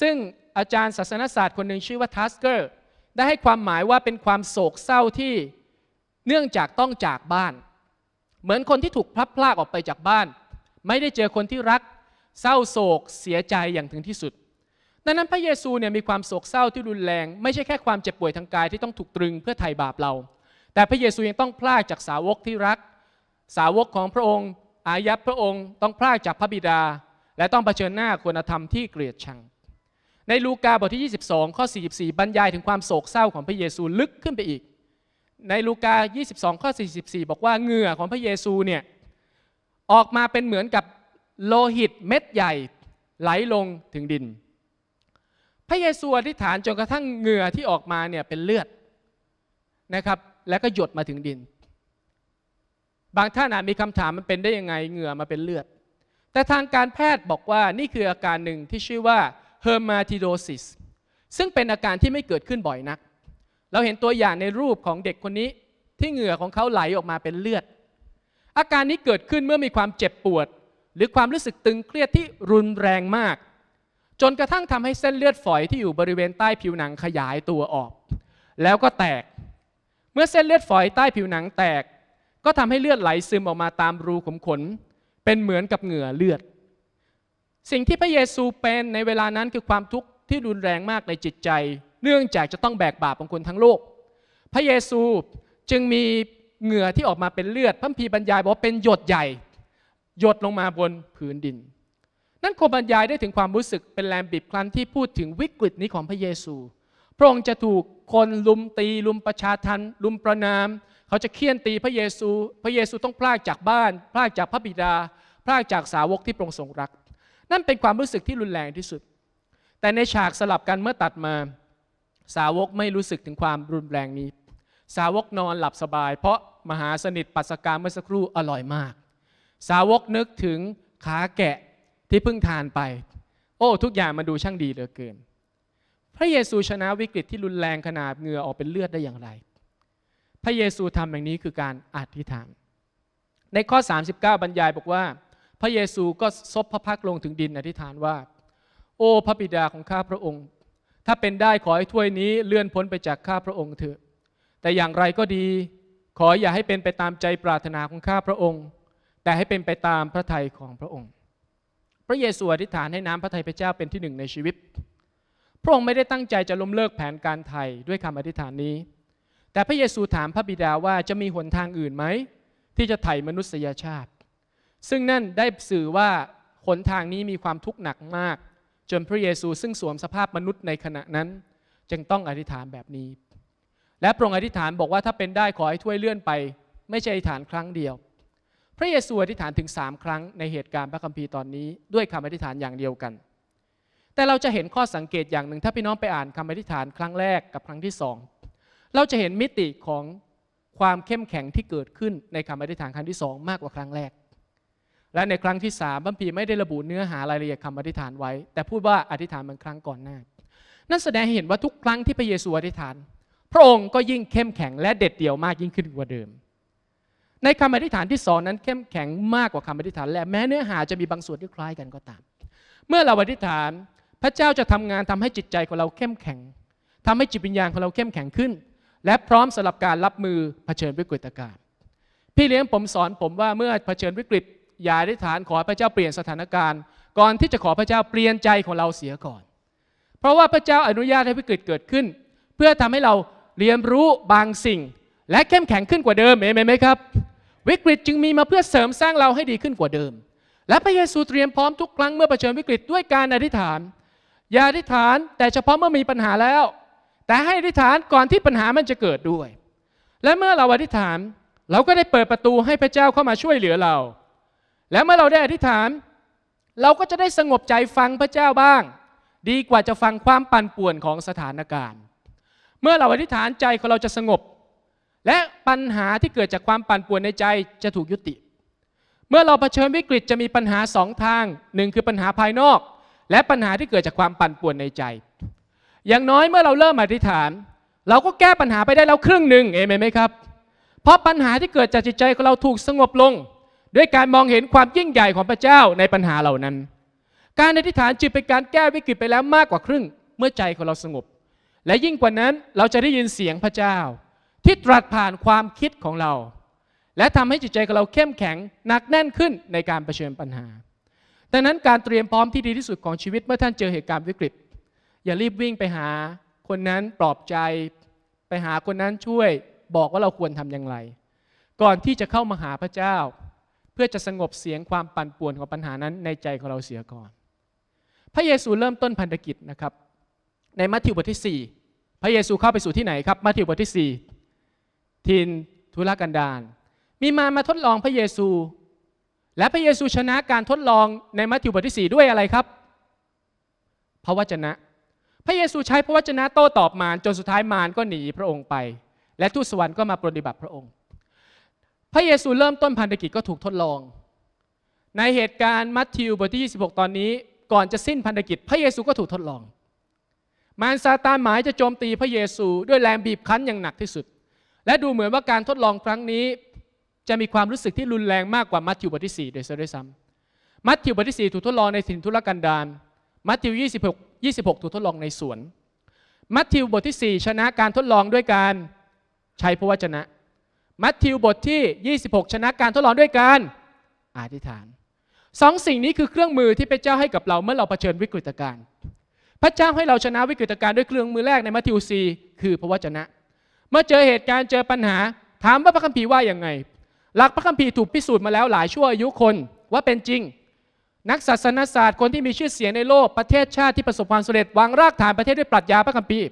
ซึ่งอาจารย์ศาสนศาสตร์คนหนึ่งชื่อว่าทัสเกอร์ได้ให้ความหมายว่าเป็นความโศกเศร้าที่เนื่องจากต้องจากบ้าน เหมือนคนที่ถูกพลัดพรากออกไปจากบ้าน ไม่ได้เจอคนที่รักเศร้าโศกเสียใจอย่างถึงที่สุด ดังนั้นพระเยซูเนี่ยมีความโศกเศร้าที่รุนแรง ไม่ใช่แค่ความเจ็บป่วยทางกายที่ต้องถูกตรึงเพื่อไถ่บาปเรา แต่พระเยซูยังต้องพลากจากสาวกที่รัก สาวกของพระองค์ อายัดพระองค์ต้องพลากจากพระบิดา และต้องเผชิญหน้าคุณธรรมที่เกลียดชัง ในลูกาบทที่ 22ข้อ44บรรยายถึงความโศกเศร้าของพระเยซูลึกขึ้นไปอีกในลูกา 22 ข้อ 44 บอกว่าเหงื่อของพระเยซูเนี่ยออกมาเป็นเหมือนกับโลหิตเม็ดใหญ่ ไหลลงถึงดิน พระเยซูอธิษฐานจนกระทั่งเหงื่อที่ออกมาเนี่ยเป็นเลือดนะครับแล้วก็หยดมาถึงดิน บางท่านอาจมีคำถามมันเป็นได้ยังไงเหงื่อมาเป็นเลือด แต่ทางการแพทย์บอกว่านี่คืออาการหนึ่งที่ชื่อว่าเฮอร์มาติโดซิสซึ่งเป็นอาการที่ไม่เกิดขึ้นบ่อยนักเราเห็นตัวอย่างในรูปของเด็กคนนี้ที่เหงื่อของเขาไหลออกมาเป็นเลือด อาการนี้เกิดขึ้นเมื่อมีความเจ็บปวด หรือความรู้สึกตึงเครียดที่รุนแรงมาก จนกระทั่งทำให้เส้นเลือดฝอยที่อยู่บริเวณใต้ผิวหนังขยายตัวออก แล้วก็แตก เมื่อเส้นเลือดฝอยใต้ผิวหนังแตก ก็ทำให้เลือดไหลซึมออกมาตามรูขุมขน เป็นเหมือนกับเหงื่อเลือด สิ่งที่พระเยซูเป็นในเวลานั้นคือความทุกข์ที่รุนแรงมากในจิตใจเนื่องจากจะต้องแบกบาปของคนทั้งโลก พระเยซูจึงมีเหงื่อที่ออกมาเป็นเลือดพระพีบรรยายบอกว่าเป็นหยดใหญ่ หยดลงมาบนผืนดิน นั่นคงบรรยายได้ถึงความรู้สึกเป็นแรงบีบคั้นที่พูดถึงวิกฤตนี้ของพระเยซู พระองค์จะถูกคนลุมตีลุมประชาทัน ลุมประนาม เขาจะเคี่ยนตีพระเยซู พระเยซูต้องพลากจากบ้านพลากจากพระบิดาพลากจากสาวกที่พระองค์ทรงรัก นั่นเป็นความรู้สึกที่รุนแรงที่สุด แต่ในฉากสลับกันเมื่อตัดมาสาวกไม่รู้สึกถึงความรุนแรงนี้ สาวกนอนหลับสบายเพราะมหาสนิทปัสกาเมื่อสักครู่อร่อยมาก สาวกนึกถึงขาแกะที่เพิ่งทานไป โอ้ทุกอย่างมันดูช่างดีเหลือเกิน พระเยซูชนะวิกฤตที่รุนแรงขนาดเหงื่อออกเป็นเลือดได้อย่างไร พระเยซูทำอย่างนี้คือการอธิษฐาน ในข้อ 39บรรยายบอกว่า พระเยซูก็ซบพระพักลงถึงดินอธิษฐานว่า โอ้พระบิดาของข้าพระองค์ถ้าเป็นได้ขอให้ถ้วยนี้เลื่อนพ้นไปจากข้าพระองค์เถอะ แต่อย่างไรก็ดี ขออย่าให้เป็นไปตามใจปรารถนาของข้าพระองค์ แต่ให้เป็นไปตามพระทัยของพระองค์ พระเยซูอธิษฐานให้น้ำพระทัยพระเจ้าเป็นที่หนึ่งในชีวิต พระองค์ไม่ได้ตั้งใจจะล้มเลิกแผนการไถ่ด้วยคำอธิษฐานนี้ แต่พระเยซูถามพระบิดาว่าจะมีหนทางอื่นไหม ที่จะไถ่มนุษยชาติ ซึ่งนั่นได้สื่อว่าหนทางนี้มีความทุกข์หนักมากจนพระเยซูซึ่งสวมสภาพมนุษย์ในขณะนั้น จึงต้องอธิษฐานแบบนี้ และพระองค์อธิษฐานบอกว่าถ้าเป็นได้ขอให้ถ้วยเลื่อนไป ไม่ใช่อธิษฐานครั้งเดียว พระเยซูอธิษฐานถึงสามครั้งในเหตุการณ์พระคัมภีร์ตอนนี้ ด้วยคำอธิษฐานอย่างเดียวกัน แต่เราจะเห็นข้อสังเกตอย่างหนึ่ง ถ้าพี่น้องไปอ่านคำอธิษฐานครั้งแรกกับครั้งที่สองเราจะเห็นมิติของความเข้มแข็งที่เกิดขึ้นในคำอธิษฐานครั้งที่สองมากกว่าครั้งแรกและในครั้งที่สามบัมพีไม่ได้ระบุเนื้อหา รายละเอียดคำอธิษฐานไว้ แต่พูดว่าอธิษฐานเางนครั้งก่อนหน้า นั่นแสดงให้เห็นว่าทุกครั้งที่พระเยซูอธิษฐาน พระองค์ก็ยิ่งเข้มแข็งและเด็ดเดี่ยวมากยิ่งขึ้นกว่าเดิม ในคำอธิษฐานที่สองนั้นเข้มแข็งมากกว่าคำอธิษฐานและแม้เนื้อหาจะมีบางส่วนที่คล้ายกันก็ตาม เมื่อเราอธิษฐาน พระเจ้าจะทำงานทำให้จิตใจของเราเข้มแข็ง ทำให้จิตวิญญาณของเราเข้มแข็งขึ้น และพร้อมสำหรับการรับมือเผชิญวิกฤตการณ์พี่เลี้ยงผมสอนผมว่าเมื่อเผชิญวิกฤตอย่าได้ฐานขอพระเจ้าเปลี่ยนสถานการณ์ ก่อนที่จะขอพระเจ้าเปลี่ยนใจของเราเสียก่อน เพราะว่าพระเจ้าอนุญาตให้วิกฤตเกิดขึ้น เพื่อทำให้เราเรียนรู้บางสิ่ง และเข้มแข็งขึ้นกว่าเดิมเห็นไหมครับ วิกฤตจึงมีมาเพื่อเสริมสร้างเราให้ดีขึ้นกว่าเดิม และพระเยซูเตรียมพร้อมทุกครั้งเมื่อเผชิญวิกฤตด้วยการอธิษฐานอย่าอธิษฐานแต่เฉพาะเมื่อมีปัญหาแล้ว แต่ให้อธิษฐานก่อนที่ปัญหามันจะเกิดด้วย และเมื่อเราอธิษฐานเราก็ได้เปิดประตูให้พระเจ้าเข้ามาช่วยเหลือเราและเมื่อเราได้อธิษฐาน เราก็จะได้สงบใจฟังพระเจ้าบ้าง ดีกว่าจะฟังความปั่นป่วนของสถานการณ์ เมื่อเราอธิษฐานใจของเราจะสงบ และปัญหาที่เกิดจากความปั่นป่วนในใจจะถูกยุติ เมื่อเราเผชิญวิกฤตจะมีปัญหาสองทางหนึ่งคือปัญหาภายนอก และปัญหาที่เกิดจากความปั่นป่วนในใจ อย่างน้อยเมื่อเราเริ่มอธิษฐาน เราก็แก้ปัญหาไปได้แล้วครึ่งหนึ่งเอเมนไหมครับ เพราะปัญหาที่เกิดจากจิตใจของเราถูกสงบลงด้วยการมองเห็นความยิ่งใหญ่ของพระเจ้าในปัญหาเหล่านั้น การอธิษฐานจึงเป็นการแก้วิกฤตไปแล้วมากกว่าครึ่ง เมื่อใจของเราสงบ และยิ่งกว่านั้น เราจะได้ยินเสียงพระเจ้า ที่ตรัสผ่านความคิดของเรา และทำให้จิตใจของเราเข้มแข็งหนักแน่นขึ้นในการรเผชิญ ปัญหา ดังนั้นการเตรียมพร้อมที่ดีที่สุดของชีวิตเมื่อท่านเจอเหตุการณ์วิกฤต อย่ารีบวิ่งไปหา คนนั้นปลอบใจ ไปหาคนนั้นช่วย บอกว่าเราควรทำอย่างไร ก่อนที่จะเข้ามาหาพระเจ้าเพื่อจะสงบเสียงความปั่นป่วนของปัญหานั้นในใจของเราเสียก่อน พระเยซูเริ่มต้นพันธกิจนะครับ ในมัทธิวบทที่ 4 พระเยซูเข้าไปสู่ที่ไหนครับ มัทธิวบทที่ 4 ทินทุรกันดารมีมามาทดลองพระเยซู และพระเยซูชนะการทดลองในมัทธิวบทที่4ด้วยอะไรครับพระวจนะ พระเยซูใช้พระวจนะโต้ตอบมารจนสุดท้ายมารก็หนีพระองค์ไป และทูตสวรรค์ก็มาปฏิบัติพระองค์พระเยซูเริ่มต้นพันธกิจก็ถูกทดลอง ในเหตุการณ์มัทธิวบทที่ 26 ตอนนี้ ก่อนจะสิ้นพันธกิจพระเยซูก็ถูกทดลอง มารซาตานหมายจะโจมตีพระเยซูด้วยแรงบีบคั้นอย่างหนักที่สุด และดูเหมือนว่าการทดลองครั้งนี้ จะมีความรู้สึกที่รุนแรงมากกว่ามัทธิวบทที่4โดยซ้ำมัทธิวบทที่4ถูกทดลองในถิ่นทุรกันดารมัทธิว26 26 ถูกทดลองในสวน มัทธิวบทที่4ชนะการทดลองด้วยการใช้พระวจนะมัทธิวบทที่ 26 ชนะการทดลองด้วยการอธิษฐานสองสิ่งนี้คือเครื่องมือที่พระเจ้าให้กับเราเมื่อเราเผชิญวิกฤตการณ์พระเจ้าให้เราชนะวิกฤตการณ์ด้วยเครื่องมือแรกในมัทธิวซีคือพระวจนะ เมื่อเจอเหตุการณ์เจอปัญหาถามว่าพระคัมภีร์ว่าอย่างไง หลักพระคัมภีร์ถูกพิสูจน์มาแล้วหลายชั่วอายุคน ว่าเป็นจริง นักศาสนศาสตร์คนที่มีชื่อเสียงในโลกประเทศชาติที่ประสบความสำเร็จ วางรากฐานประเทศด้วยปรัชญาพระคัมภีร์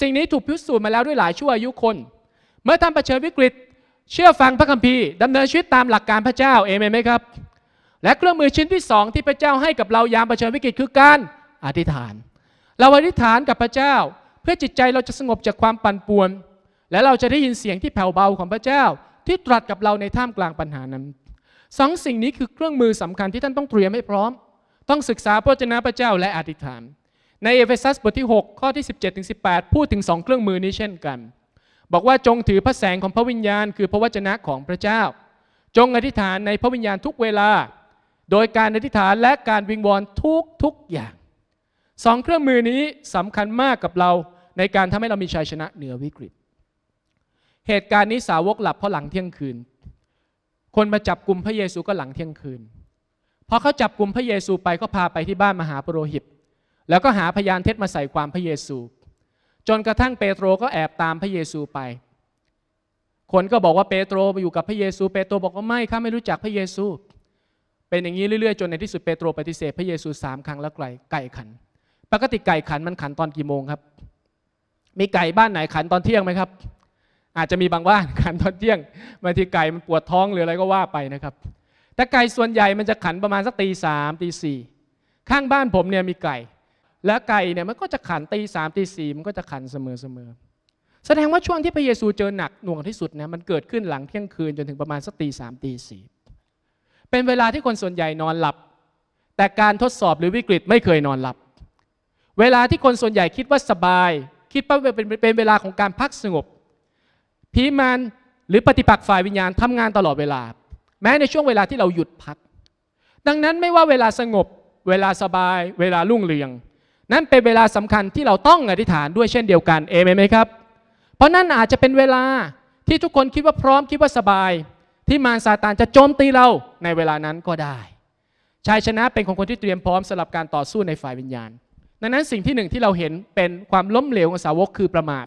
สิ่งนี้ถูกพิสูจน์มาแล้วด้วยหลายชั่วอายุคนเมื่อท่านเผชิญวิกฤต เชื่อฟังพระคัมภีร์ดำเนินชีวิตตามหลักการพระเจ้าเอเมนไหมครับ และเครื่องมือชิ้นที่สองที่พระเจ้าให้กับเรายามเผชิญวิกฤตคือการอธิษฐาน เราอธิษฐานกับพระเจ้า เพื่อจิตใจเราจะสงบจากความปั่นป่วน และเราจะได้ยินเสียงที่แผ่วเบาของพระเจ้า ที่ตรัสกับเราในท่ามกลางปัญหานั้นสองสิ่งนี้คือเครื่องมือสำคัญที่ท่านต้องเตรียมให้พร้อม ต้องศึกษาพระเจนะพระเจ้าและอธิษฐาน ในเอเฟซัสบทที่ 6 ข้อที่ 17-18 พูดถึง 2 เครื่องมือนี้เช่นกันบอกว่าจงถือพระแสงของพระวิญญาณคือพระวจนะของพระเจ้า จงอธิษฐานในพระวิญญาณทุกเวลา โดยการอธิษฐานและการวิงวอนทุกทุกอย่าง สองเครื่องมือนี้สำคัญมากกับเราในการทำให้เรามีชัยชนะเหนือวิกฤต เหตุการณ์นี้สาวกหลับเพราะหลังเที่ยงคืน คนมาจับกลุ่มพระเยซูก็หลังเที่ยงคืนพอเขาจับกลุ่มพระเยซูไปก็พาไปที่บ้านมหาปโรหิต แล้วก็หาพยานเท็จมาใส่ความพระเยซูจนกระทั่งเปโตรก็แอบตามพระเยซูไป คนก็บอกว่าเปโตรไปอยู่กับพระเยซูเปโตรบอกว่าไม่ข้าไม่รู้จักพระเยซู เป็นอย่างนี้เรื่อยๆจนในที่สุดเปโตรปฏิเสธพระเยซูสามครั้งแล้วไก่ไก่ขัน ปกติไก่ขันมันขันตอนกี่โมงครับ มีไก่บ้านไหนขันตอนเที่ยงไหมครับ อาจจะมีบางบ้านขันตอนเที่ยงบางทีไก่มันปวดท้องหรืออะไรก็ว่าไปนะครับ แต่ไก่ส่วนใหญ่มันจะขันประมาณสักตีสามตีสี่ข้างบ้านผมเนี่ยมีไก่แล้วไก่เนี่ยมันก็จะขันตีสามตีสี่มันก็จะขันเสมอเสมอแสดงว่าช่วงที่พระเยซูเจอหนักหน่วงที่สุดเนี่ยมันเกิดขึ้นหลังเที่ยงคืนจนถึงประมาณสักตีสามตีสี่เป็นเวลาที่คนส่วนใหญ่นอนหลับ แต่การทดสอบหรือวิกฤตไม่เคยนอนหลับ เวลาที่คนส่วนใหญ่คิดว่าสบาย คิดว่าเป็นเป็นเวลาของการพักสงบผีมานหรือปฏิปักษ์ฝ่ายวิญญาณทำงานตลอดเวลาแม้ในช่วงเวลาที่เราหยุดพัก ดังนั้นไม่ว่าเวลาสงบ เวลาสบาย เวลารุ่งเรืองนั้นเป็นเวลาสำคัญที่เราต้องอธิษฐานด้วยเช่นเดียวกันเอเมนไหมครับ เพราะนั่นอาจจะเป็นเวลาที่ทุกคนคิดว่าพร้อมคิดว่าสบาย ที่มารซาตานจะโจมตีเราในเวลานั้นก็ได้ชัยชนะเป็นของคนที่เตรียมพร้อมสำหรับการต่อสู้ในฝ่ายวิญญาณ ดังนั้นสิ่งที่หนึ่งที่เราเห็นเป็นความล้มเหลวของสาวกคือประมาท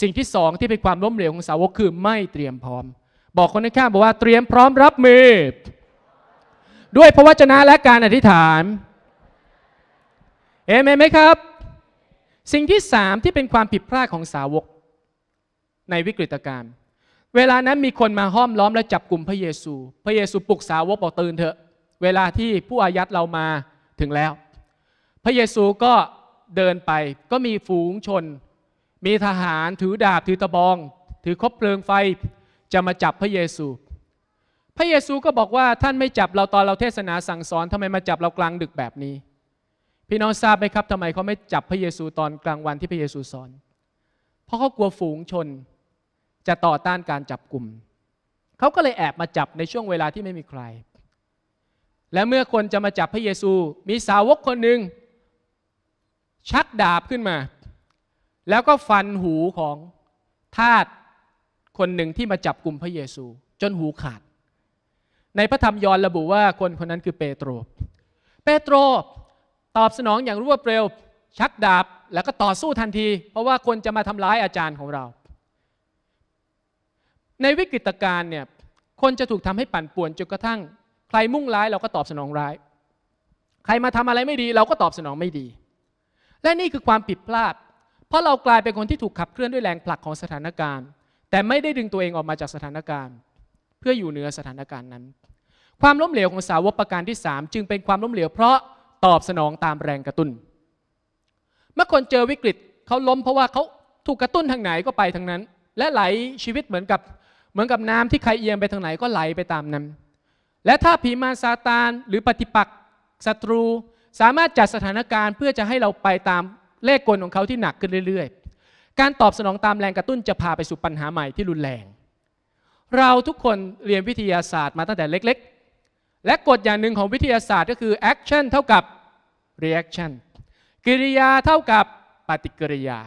สิ่งที่สองที่เป็นความล้มเหลวของสาวกคือไม่เตรียมพร้อม บอกคนข้างบอกว่าเตรียมพร้อมรับมือด้วยพระวจนะและการอธิษฐานเอเมนไหมครับ สิ่งที่สามที่เป็นความผิดพลาดของสาวกในวิกฤตการณ์เวลานั้นมีคนมาห้อมล้อมและจับกลุ่มพระเยซู พระเยซูปลุกสาวกบอกตื่นเถอะ เวลาที่ผู้อายัดเรามาถึงแล้ว พระเยซูก็เดินไปก็มีฝูงชน มีทหาร ถือดาบ ถือตะบอง ถือคบเพลิงไฟจะมาจับพระเยซู พระเยซูก็บอกว่าท่านไม่จับเราตอนเราเทศนาสั่งสอนทำไมมาจับเรากลางดึกแบบนี้พี่น้องทราบไหมครับทำไมเขาไม่จับพระเยซูตอนกลางวันที่พระเยซูสอน เพราะเขากลัวฝูงชนจะต่อต้านการจับกลุ่ม เขาก็เลยแอบมาจับในช่วงเวลาที่ไม่มีใคร และเมื่อคนจะมาจับพระเยซู มีสาวกคนหนึ่งชักดาบขึ้นมา แล้วก็ฟันหูของทาสคนหนึ่งที่มาจับกลุ่มพระเยซูจนหูขาด ในพระธรรมยอห์นระบุว่าคนคนนั้นคือเปโตร เปโตรตอบสนองอย่างรวดเร็ว ชักดาบแล้วก็ต่อสู้ทันที เพราะว่าคนจะมาทำร้ายอาจารย์ของเรา ในวิกฤตการณ์เนี่ยคนจะถูกทำให้ปั่นป่วนจนกระทั่ง ใครมุ่งร้ายเราก็ตอบสนองร้าย ใครมาทำอะไรไม่ดี เราก็ตอบสนองไม่ดี และนี่คือความผิดพลาดเพราะเรากลายเป็นคนที่ถูกขับเคลื่อนด้วยแรงผลักของสถานการณ์ แต่ไม่ได้ดึงตัวเองออกมาจากสถานการณ์ เพื่ออยู่เหนือสถานการณ์นั้น ความล้มเหลวของสาวกประการที่ 3 จึงเป็นความล้มเหลวเพราะตอบสนองตามแรงกระตุ้น เมื่อคนเจอวิกฤตเขาล้มเพราะว่าเขาถูกกระตุ้นทางไหนก็ไปทางนั้น และไหลชีวิตเหมือนกับเหมือนกับน้ำที่ใครเอียงไปทางไหนก็ไหลไปตามนั้น และถ้าผีมารซาตานหรือปฏิปักษ์ศัตรูสามารถจัดสถานการณ์ เพื่อจะให้เราไปตามเลขกลของเขาที่หนักขึ้นเรื่อย ๆ การตอบสนองตามแรงกระตุ้นจะพาไปสู่ปัญหาใหม่ที่รุนแรง เราทุกคนเรียนวิทยาศาสตร์มาตั้งแต่เล็ก ๆและกฎอย่างหนึ่งของวิทยาศาสตร์ ก็คือ action เท่ากับ reaction กิริยาเท่ากับปฏิกิริยา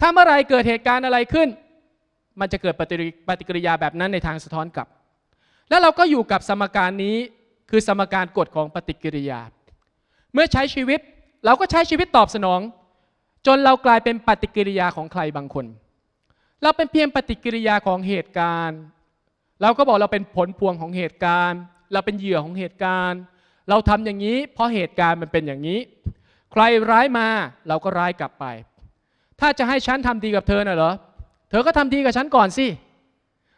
ถ้าเมื่อไรเกิดเหตุการณ์อะไรขึ้น มันจะเกิดปฏิกิริยาแบบนั้นในทางสะท้อนกลับ แล้วเราก็อยู่กับสมการนี้คือสมการกฎของปฏิกิริยา เมื่อใช้ชีวิต เราก็ใช้ชีวิตตอบสนอง จนเรากลายเป็นปฏิกิริยาของใครบางคน เราเป็นเพียงปฏิกิริยาของเหตุการณ์ เราก็บอกเราเป็นผลพวงของเหตุการณ์เราเป็นเหยื่อของเหตุการณ์ เราทำอย่างนี้ เพราะเหตุการณ์มันเป็นอย่างนี้ ใครร้ายมาเราก็ร้ายกลับไป ถ้าจะให้ฉันทำดีกับเธอน่ะเหรอ เธอก็ทำดีกับฉันก่อนสิ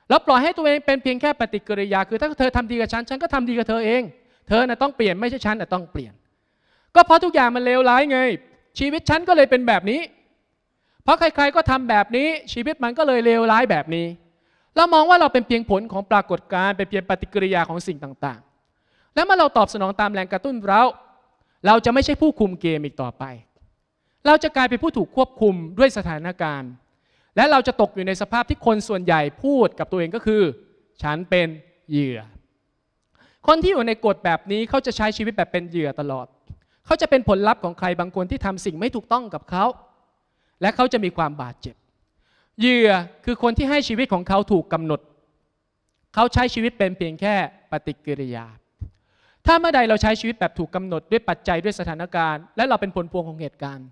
แล้วปล่อยให้ตัวเองเป็นเพียงแค่ปฏิกิริยา คือถ้าเธอทำดีกับฉันฉันก็ทำดีกับเธอเอง เธอน่ะต้องเปลี่ยนไม่ใช่ฉันน่ะต้องเปลี่ยน ก็เพราะทุกอย่างมันเลวร้ายไง ชีวิตฉันก็เลยเป็นแบบนี้ เพราะใครๆก็ทำแบบนี้ ชีวิตมันก็เลยเลวร้ายแบบนี้เรามองว่าเราเป็นเพียงผลของปรากฏการณ์ เป็นเพียงปฏิกิริยาของสิ่งต่างๆ และเมื่อเราตอบสนองตามแรงกระตุ้นเรา เราจะไม่ใช่ผู้คุมเกมอีกต่อไป เราจะกลายเป็นผู้ถูกควบคุมด้วยสถานการณ์ และเราจะตกอยู่ในสภาพที่คนส่วนใหญ่พูดกับตัวเองก็คือ ฉันเป็นเหยื่อ คนที่อยู่ในกฎแบบนี้ เขาจะใช้ชีวิตแบบเป็นเหยื่อตลอด เขาจะเป็นผลลัพธ์ของใครบางคนที่ทำสิ่งไม่ถูกต้องกับเขา และเขาจะมีความบาดเจ็บเหยื่อคือคนที่ให้ชีวิตของเขาถูกกำหนด เขาใช้ชีวิตเป็นเพียงแค่ปฏิกิริยา ถ้าเมื่อใดเราใช้ชีวิตแบบถูกกำหนดด้วยปัจจัยด้วยสถานการณ์และเราเป็นผลพวงของเหตุการณ์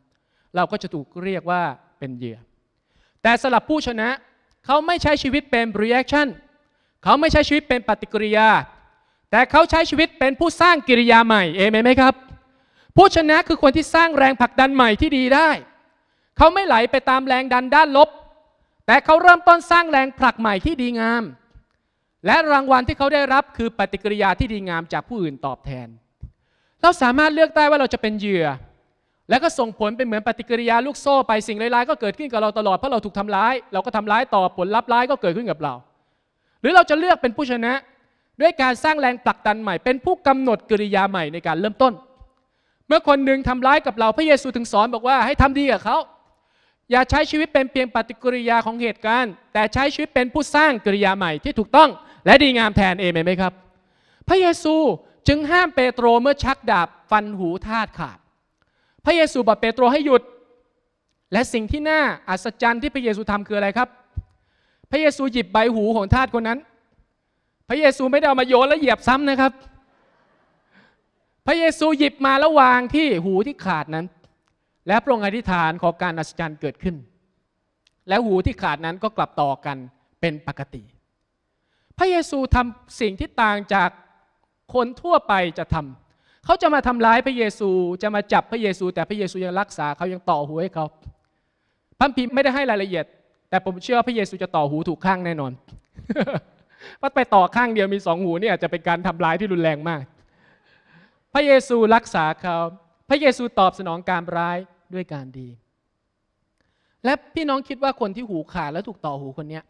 เราก็จะถูกเรียกว่าเป็นเหยื่อแต่สลับผู้ชนะเขาไม่ใช้ชีวิตเป็น reaction เขาไม่ใช้ชีวิตเป็นปฏิกิริยา แต่เขาใช้ชีวิตเป็นผู้สร้างกิริยาใหม่เอเมนไหมครับผู้ชนะคือคนที่สร้างแรงผลักดันใหม่ที่ดีได้ เขาไม่ไหลไปตามแรงดันด้านลบแต่เขาเริ่มต้นสร้างแรงผลักใหม่ที่ดีงาม และรางวัลที่เขาได้รับคือปฏิกิริยาที่ดีงามจากผู้อื่นตอบแทน เราสามารถเลือกได้ว่าเราจะเป็นเหยื่อ และก็ส่งผลเป็นเหมือนปฏิกิริยาลูกโซ่ไปสิ่งร้ายๆก็เกิดขึ้นกับเราตลอดเพราะเราถูกทำร้ายเราก็ทำร้ายต่อผลลัพธ์ร้ายก็เกิดขึ้นกับเรา หรือเราจะเลือกเป็นผู้ชนะด้วยการสร้างแรงผลักดันใหม่เป็นผู้กำหนดกิริยาใหม่ในการเริ่มต้น เมื่อคนหนึ่งทำร้ายกับเราพระเยซูถึงสอนบอกว่าให้ทำดีกับเขาอย่าใช้ชีวิตเป็นเพียงปฏิกิริยาของเหตุการณ์ แต่ใช้ชีวิตเป็นผู้สร้างกิริยาใหม่ที่ถูกต้องและดีงามแทน เอเมนไหมครับ พระเยซูจึงห้ามเปโตรเมื่อชักดาบฟันหูทาตขาด พระเยซูบอกเปโตรให้หยุด และสิ่งที่น่าอัศจรรย์ที่พระเยซูทำคืออะไรครับ พระเยซูหยิบใบหูของทาตคนนั้น พระเยซูไม่ได้เอามาโยนแล้วเหยียบซ้ำนะครับ พระเยซูหยิบมาแล้ววางที่หูที่ขาดนั้นและปรงอธิษฐานขอการอัศจรรย์เกิดขึ้น และหูที่ขาดนั้นก็กลับต่อกันเป็นปกติ พระเยซูทำสิ่งที่ต่างจากคนทั่วไปจะทำ เขาจะมาทำร้ายพระเยซูจะมาจับพระเยซู แต่พระเยซูยังรักษาเขายังต่อหูให้เขาพันพิมไม่ได้ให้รายละเอียด แต่ผมเชื่อพระเยซูจะต่อหูถูกข้างแน่นอนว่าไปต่อข้างเดียวมีสองหูนี่อาจจะเป็นการทำร้ายที่รุนแรงมาก พระเยซูรักษาเขาพระเยซูตอบสนองการร้ายด้วยการดี และพี่น้องคิดว่าคนที่หูขาดแล้วถูกต่อหูคนนี้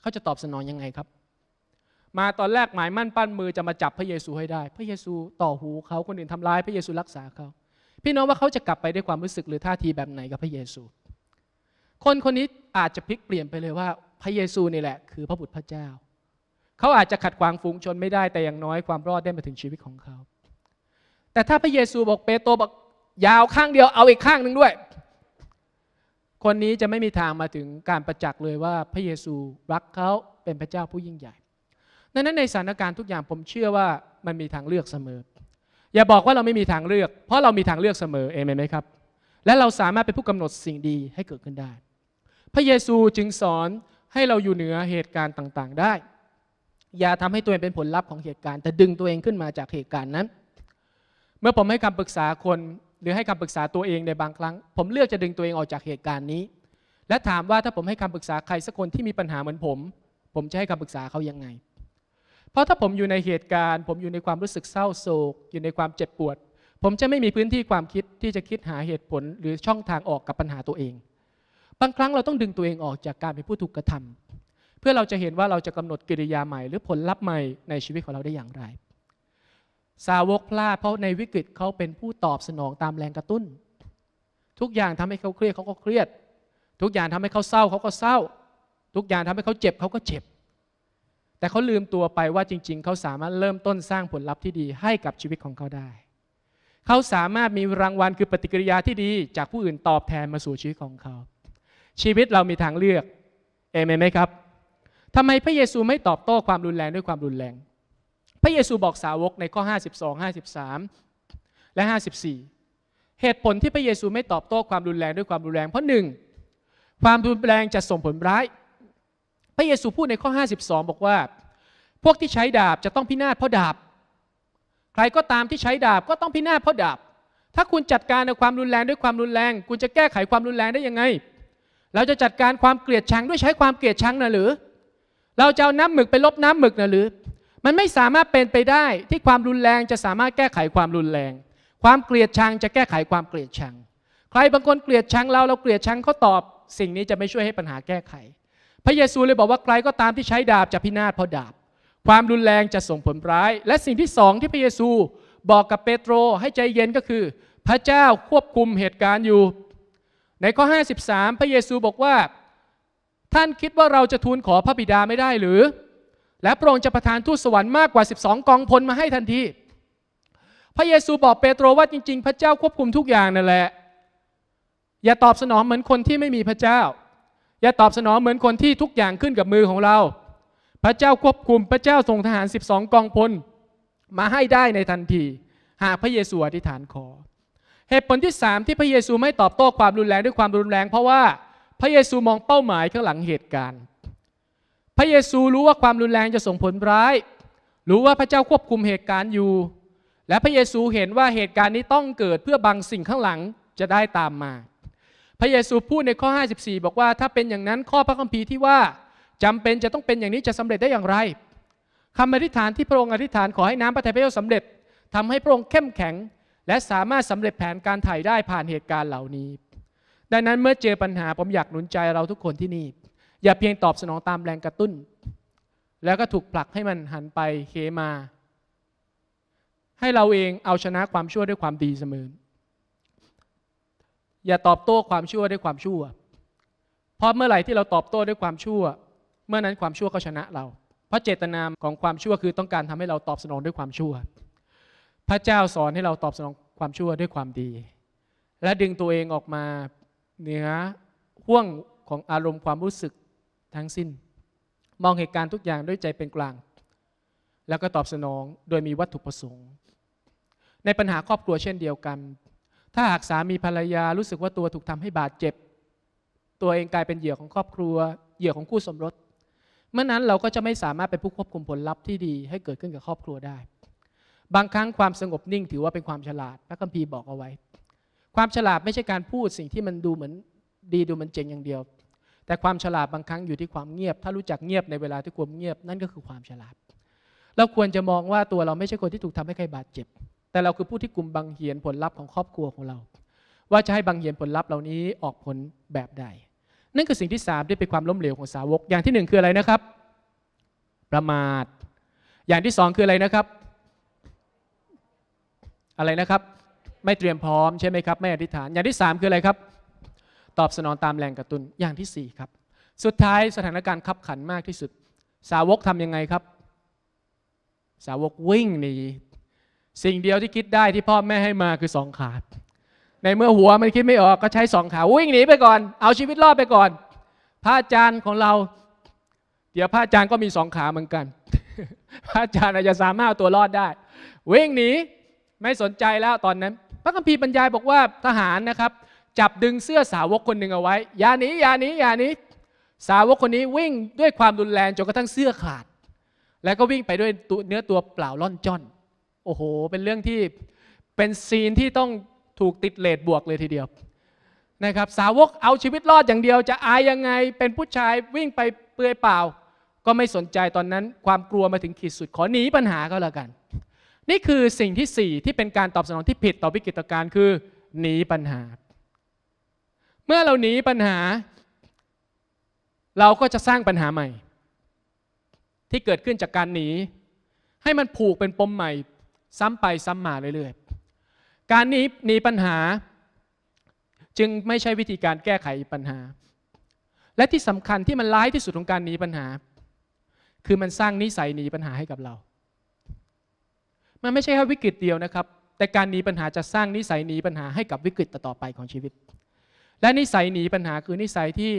เขาจะตอบสนองยังไงครับ มาตอนแรกหมายมั่นปั้นมือจะมาจับพระเยซูให้ได้ พระเยซูต่อหูเขาคนอื่นทำร้ายพระเยซูรักษาเขา พี่น้องว่าเขาจะกลับไปด้วยความรู้สึกหรือท่าทีแบบไหนกับพระเยซู คนคนนี้อาจจะพลิกเปลี่ยนไปเลยว่าพระเยซูนี่แหละคือพระบุตรพระเจ้า เขาอาจจะขัดขวางฝูงชนไม่ได้ แต่อย่างน้อยความรอดได้มาถึงชีวิตของเขา แต่ถ้าพระเยซูบอกเปโตรบอกยาวข้างเดียวเอาอีกข้างหนึ่งด้วย คนนี้จะไม่มีทางมาถึงการประจักษ์เลยว่า พระเยซูรักเขาเป็นพระเจ้าผู้ยิ่งใหญ่ ดังนั้นในสถานการณ์ทุกอย่างผมเชื่อว่ามันมีทางเลือกเสมอ อย่าบอกว่าเราไม่มีทางเลือก เพราะเรามีทางเลือกเสมอ เอเมนไหมครับ และเราสามารถเป็นผู้กำหนดสิ่งดีให้เกิดขึ้นได้ พระเยซูจึงสอนให้เราอยู่เหนือเหตุการณ์ต่างๆ ได้ อย่าทำให้ตัวเองเป็นผลลัพธ์ของเหตุการณ์ แต่ดึงตัวเองขึ้นมาจากเหตุการณ์นั้น เมื่อผมให้คำปรึกษาคนหรือให้คำปรึกษาตัวเองในบางครั้ง ผมเลือกจะดึงตัวเองออกจากเหตุการณ์นี้ และถามว่าถ้าผมให้คำปรึกษาใครสักคนที่มีปัญหาเหมือนผม ผมจะให้คำปรึกษาเขายังไง เพราะถ้าผมอยู่ในเหตุการณ์ ผมอยู่ในความรู้สึกเศร้าโศกอยู่ในความเจ็บปวด ผมจะไม่มีพื้นที่ความคิดที่จะคิดหาเหตุผลหรือช่องทางออกกับปัญหาตัวเอง บางครั้งเราต้องดึงตัวเองออกจากการเป็นผู้ถูกกระทำเพื่อเราจะเห็นว่าเราจะกำหนดกิริยาใหม่ หรือผลลัพธ์ใหม่ในชีวิตของเราได้อย่างไรสาวกพลาดเพราะในวิกฤตเขาเป็นผู้ตอบสนองตามแรงกระตุ้น ทุกอย่างทำให้เขาเครียดเขาก็เครียด ทุกอย่างทำให้เขาเศร้าเขาก็เศร้า ทุกอย่างทำให้เขาเจ็บเขาก็เจ็บ แต่เขาลืมตัวไปว่าจริง ๆเขาสามารถเริ่มต้นสร้างผลลัพธ์ที่ดีให้กับชีวิตของเขาได้ เขาสามารถมีรางวัลคือปฏิกิริยาที่ดี จากผู้อื่นตอบแทนมาสู่ชีวิตของเขา ชีวิตเรามีทางเลือกเอเมนไหมครับทำไมพระเยซูไม่ตอบโต้ความรุนแรงด้วยความรุนแรงพระเยซูบอกสาวกในข้อ 52 53 และ 54 เหตุผลที่พระเยซูไม่ตอบโต้ความรุนแรงด้วยความรุนแรงเพราะหนึ่งความรุนแรงจะส่งผลร้าย พระเยซูพูดในข้อ 52 บอกว่า พวกที่ใช้ดาบจะต้องพินาศเพราะดาบใครก็ตามที่ใช้ดาบก็ต้องพินาศเพราะดาบ ถ้าคุณจัดการในความรุนแรงด้วยความรุนแรงคุณจะแก้ไขความรุนแรงได้ยังไง เราจะจัดการความเกลียดชังด้วยใช้ความเกลียดชังน่ะหรือ เราจะเอาน้ำหมึกไปลบน้ำหมึกน่ะหรือมันไม่สามารถเป็นไปได้ที่ความรุนแรงจะสามารถแก้ไขความรุนแรง ความเกลียดชังจะแก้ไขความเกลียดชัง ใครบางคนเกลียดชัง เราเราเกลียดชังเขาตอบ สิ่งนี้จะไม่ช่วยให้ปัญหาแก้ไข พระเยซูเลยบอกว่าใครก็ตามที่ใช้ดาบจะพินาศเพราะดาบความรุนแรงจะส่งผลร้าย และสิ่งที่สองที่พระเยซูบอกกับเปโตรให้ใจเย็นก็คือ พระเจ้าควบคุมเหตุการณ์อยู่ ในข้อ 53 พระเยซูบอกว่า ท่านคิดว่าเราจะทูลขอพระบิดาไม่ได้หรือและพระองค์จะประทานทูตสวรรค์มากกว่า 12 กองพลมาให้ทันที พระเยซูบอกเปโตรว่าจริงๆ พระเจ้าควบคุมทุกอย่างนั่นแหละ อย่าตอบสนองเหมือนคนที่ไม่มีพระเจ้า อย่าตอบสนองเหมือนคนที่ทุกอย่างขึ้นกับมือของเรา พระเจ้าควบคุม พระเจ้าส่งทหาร12 กองพลมาให้ได้ในทันที หากพระเยซูอธิษฐานขอ เหตุผลที่สามที่พระเยซูไม่ตอบโต้ความรุนแรงด้วยความรุนแรง เพราะว่าพระเยซูมองเป้าหมายข้างหลังเหตุการณ์พระเยซูรู้ว่าความรุนแรงจะส่งผลร้าย รู้ว่าพระเจ้าควบคุมเหตุการณ์อยู่ และพระเยซูเห็นว่าเหตุการณ์นี้ต้องเกิดเพื่อบางสิ่งข้างหลังจะได้ตามมา พระเยซูพูดในข้อ 54 บอกว่าถ้าเป็นอย่างนั้นข้อพระคัมภีร์ที่ว่าจำเป็นจะต้องเป็นอย่างนี้จะสำเร็จได้อย่างไร คำอธิษฐานที่พระองค์อธิษฐานขอให้น้ำพระทัยพระเจ้าสำเร็จ ทำให้พระองค์เข้มแข็ง และสามารถสำเร็จแผนการไถ่ได้ผ่านเหตุการณ์เหล่านี้ ดังนั้นเมื่อเจอปัญหาผมอยากหนุนใจเราทุกคนที่นี่อย่าเพียงตอบสนองตามแรงกระตุ้น แล้วก็ถูกผลักให้มันหันไปเคมา ให้เราเองเอาชนะความชั่วด้วยความดีเสมออย่าตอบโต้ความชั่วด้วยความชั่วเพราะเมื่อไหร่ที่เราตอบโต้ด้วยความชั่ว เมื่อนั้นความชั่วก็ชนะเราเพราะเจตนามของความชั่วคือต้องการทำให้เราตอบสนองด้วยความชั่ว พระเจ้าสอนให้เราตอบสนองความชั่วด้วยความดี และดึงตัวเองออกมาเหนือห่วงของอารมณ์ความรู้สึกทั้งสิ้นมองเหตุการณ์ทุกอย่างด้วยใจเป็นกลาง แล้วก็ตอบสนองโดยมีวัตถุประสงค์ ในปัญหาครอบครัวเช่นเดียวกัน ถ้าหากสามีภรรยารู้สึกว่าตัวถูกทำให้บาดเจ็บ ตัวเองกลายเป็นเหยื่อของครอบครัว เหยื่อของคู่สมรส เมื่อนั้นเราก็จะไม่สามารถเป็นผู้ควบคุมผลลัพธ์ที่ดี ให้เกิดขึ้นกับครอบครัวได้ บางครั้งความสงบนิ่งถือว่าเป็นความฉลาดพระคัมภีร์บอกเอาไว้ ความฉลาดไม่ใช่การพูดสิ่งที่มันดูเหมือนดีดูมันเจ๋งอย่างเดียวแต่ความฉลาดบางครั้งอยู่ที่ความเงียบ ถ้ารู้จักเงียบในเวลาที่ควรเงียบนั่นก็คือความฉลาดเราควรจะมองว่าตัวเราไม่ใช่คนที่ถูกทำให้ใครบาดเจ็บ แต่เราคือผู้ที่กลุ่มบังเหียนผลลัพธ์ของครอบครัวของเรา ว่าจะให้บังเหียนผลลัพธ์เหล่านี้ออกผลแบบใดนั่นคือสิ่งที่สามที่เป็นความล้มเหลวของสาวกอย่างที่หนึ่งคืออะไรนะครับ ประมาทอย่างที่สองคืออะไรนะครับ อะไรนะครับ ไม่เตรียมพร้อมใช่ไหมครับไม่อธิษฐานอย่างที่สามคืออะไรครับตอบสนองตามแรงกระตุน้นอย่างที่ 4 ครับ สุดท้ายสถานการณ์ขับขันมากที่สุด สาวกทำยังไงครับ สาวกวิ่งหนีสิ่งเดียวที่คิดได้ที่พ่อแม่ให้มาคือสองขา ในเมื่อหัวมันคิดไม่ออก ก็ใช้สองขาวิ่งหนีไปก่อน เอาชีวิตรอดไปก่อน พระอาจารย์ของเรา เดี๋ยวพระอาจารย์ก็มีสองขาเหมือนกัน พระอาจารย์อาจจะสามารถตัวรอดได้ วิ่งหนีไม่สนใจแล้วตอนนั้น พระคัมภีร์บรรยายบอกว่าทหารนะครับจับดึงเสื้อสาวกคนหนึ่งเอาไว้อย่าหนีอย่าหนีอย่าหนีสาวกคนนี้วิ่งด้วยความรุนแรงจนกระทั่งเสื้อขาด แล้วก็วิ่งไปด้วยตัวเนื้อตัวเปล่าล่อนจ้อน โอ้โห เป็นเรื่องที่เป็นซีนที่ต้องถูกติดเลดบวกเลยทีเดียว นะครับสาวกเอาชีวิตรอดอย่างเดียวจะอายยังไง เป็นผู้ชายวิ่งไปเปลือยเปล่า ก็ไม่สนใจตอนนั้นความกลัวมาถึงขีดสุด ขอหนีปัญหาก็แล้วกัน นี่คือสิ่งที่ 4 ที่เป็นการตอบสนองที่ผิดต่อวิกฤตการณ์คือหนีปัญหาเมื่อเราหนีปัญหา เราก็จะสร้างปัญหาใหม่ ที่เกิดขึ้นจากการหนีให้มันผูกเป็นปมใหม่ ซ้ำไปซ้ำมาเรื่อยๆการหนีหนีปัญหา จึงไม่ใช่วิธีการแก้ไขปัญหา และที่สำคัญที่มันร้ายที่สุดของการหนีปัญหา คือมันสร้างนิสัยหนีปัญหาให้กับเรามันไม่ใช่แค่วิกฤตเดียวนะครับ แต่การหนีปัญหาจะสร้างนิสัยหนีปัญหาให้กับวิกฤตต่อไปของชีวิตและนิสัยหนีปัญหาคือ นิสัยที่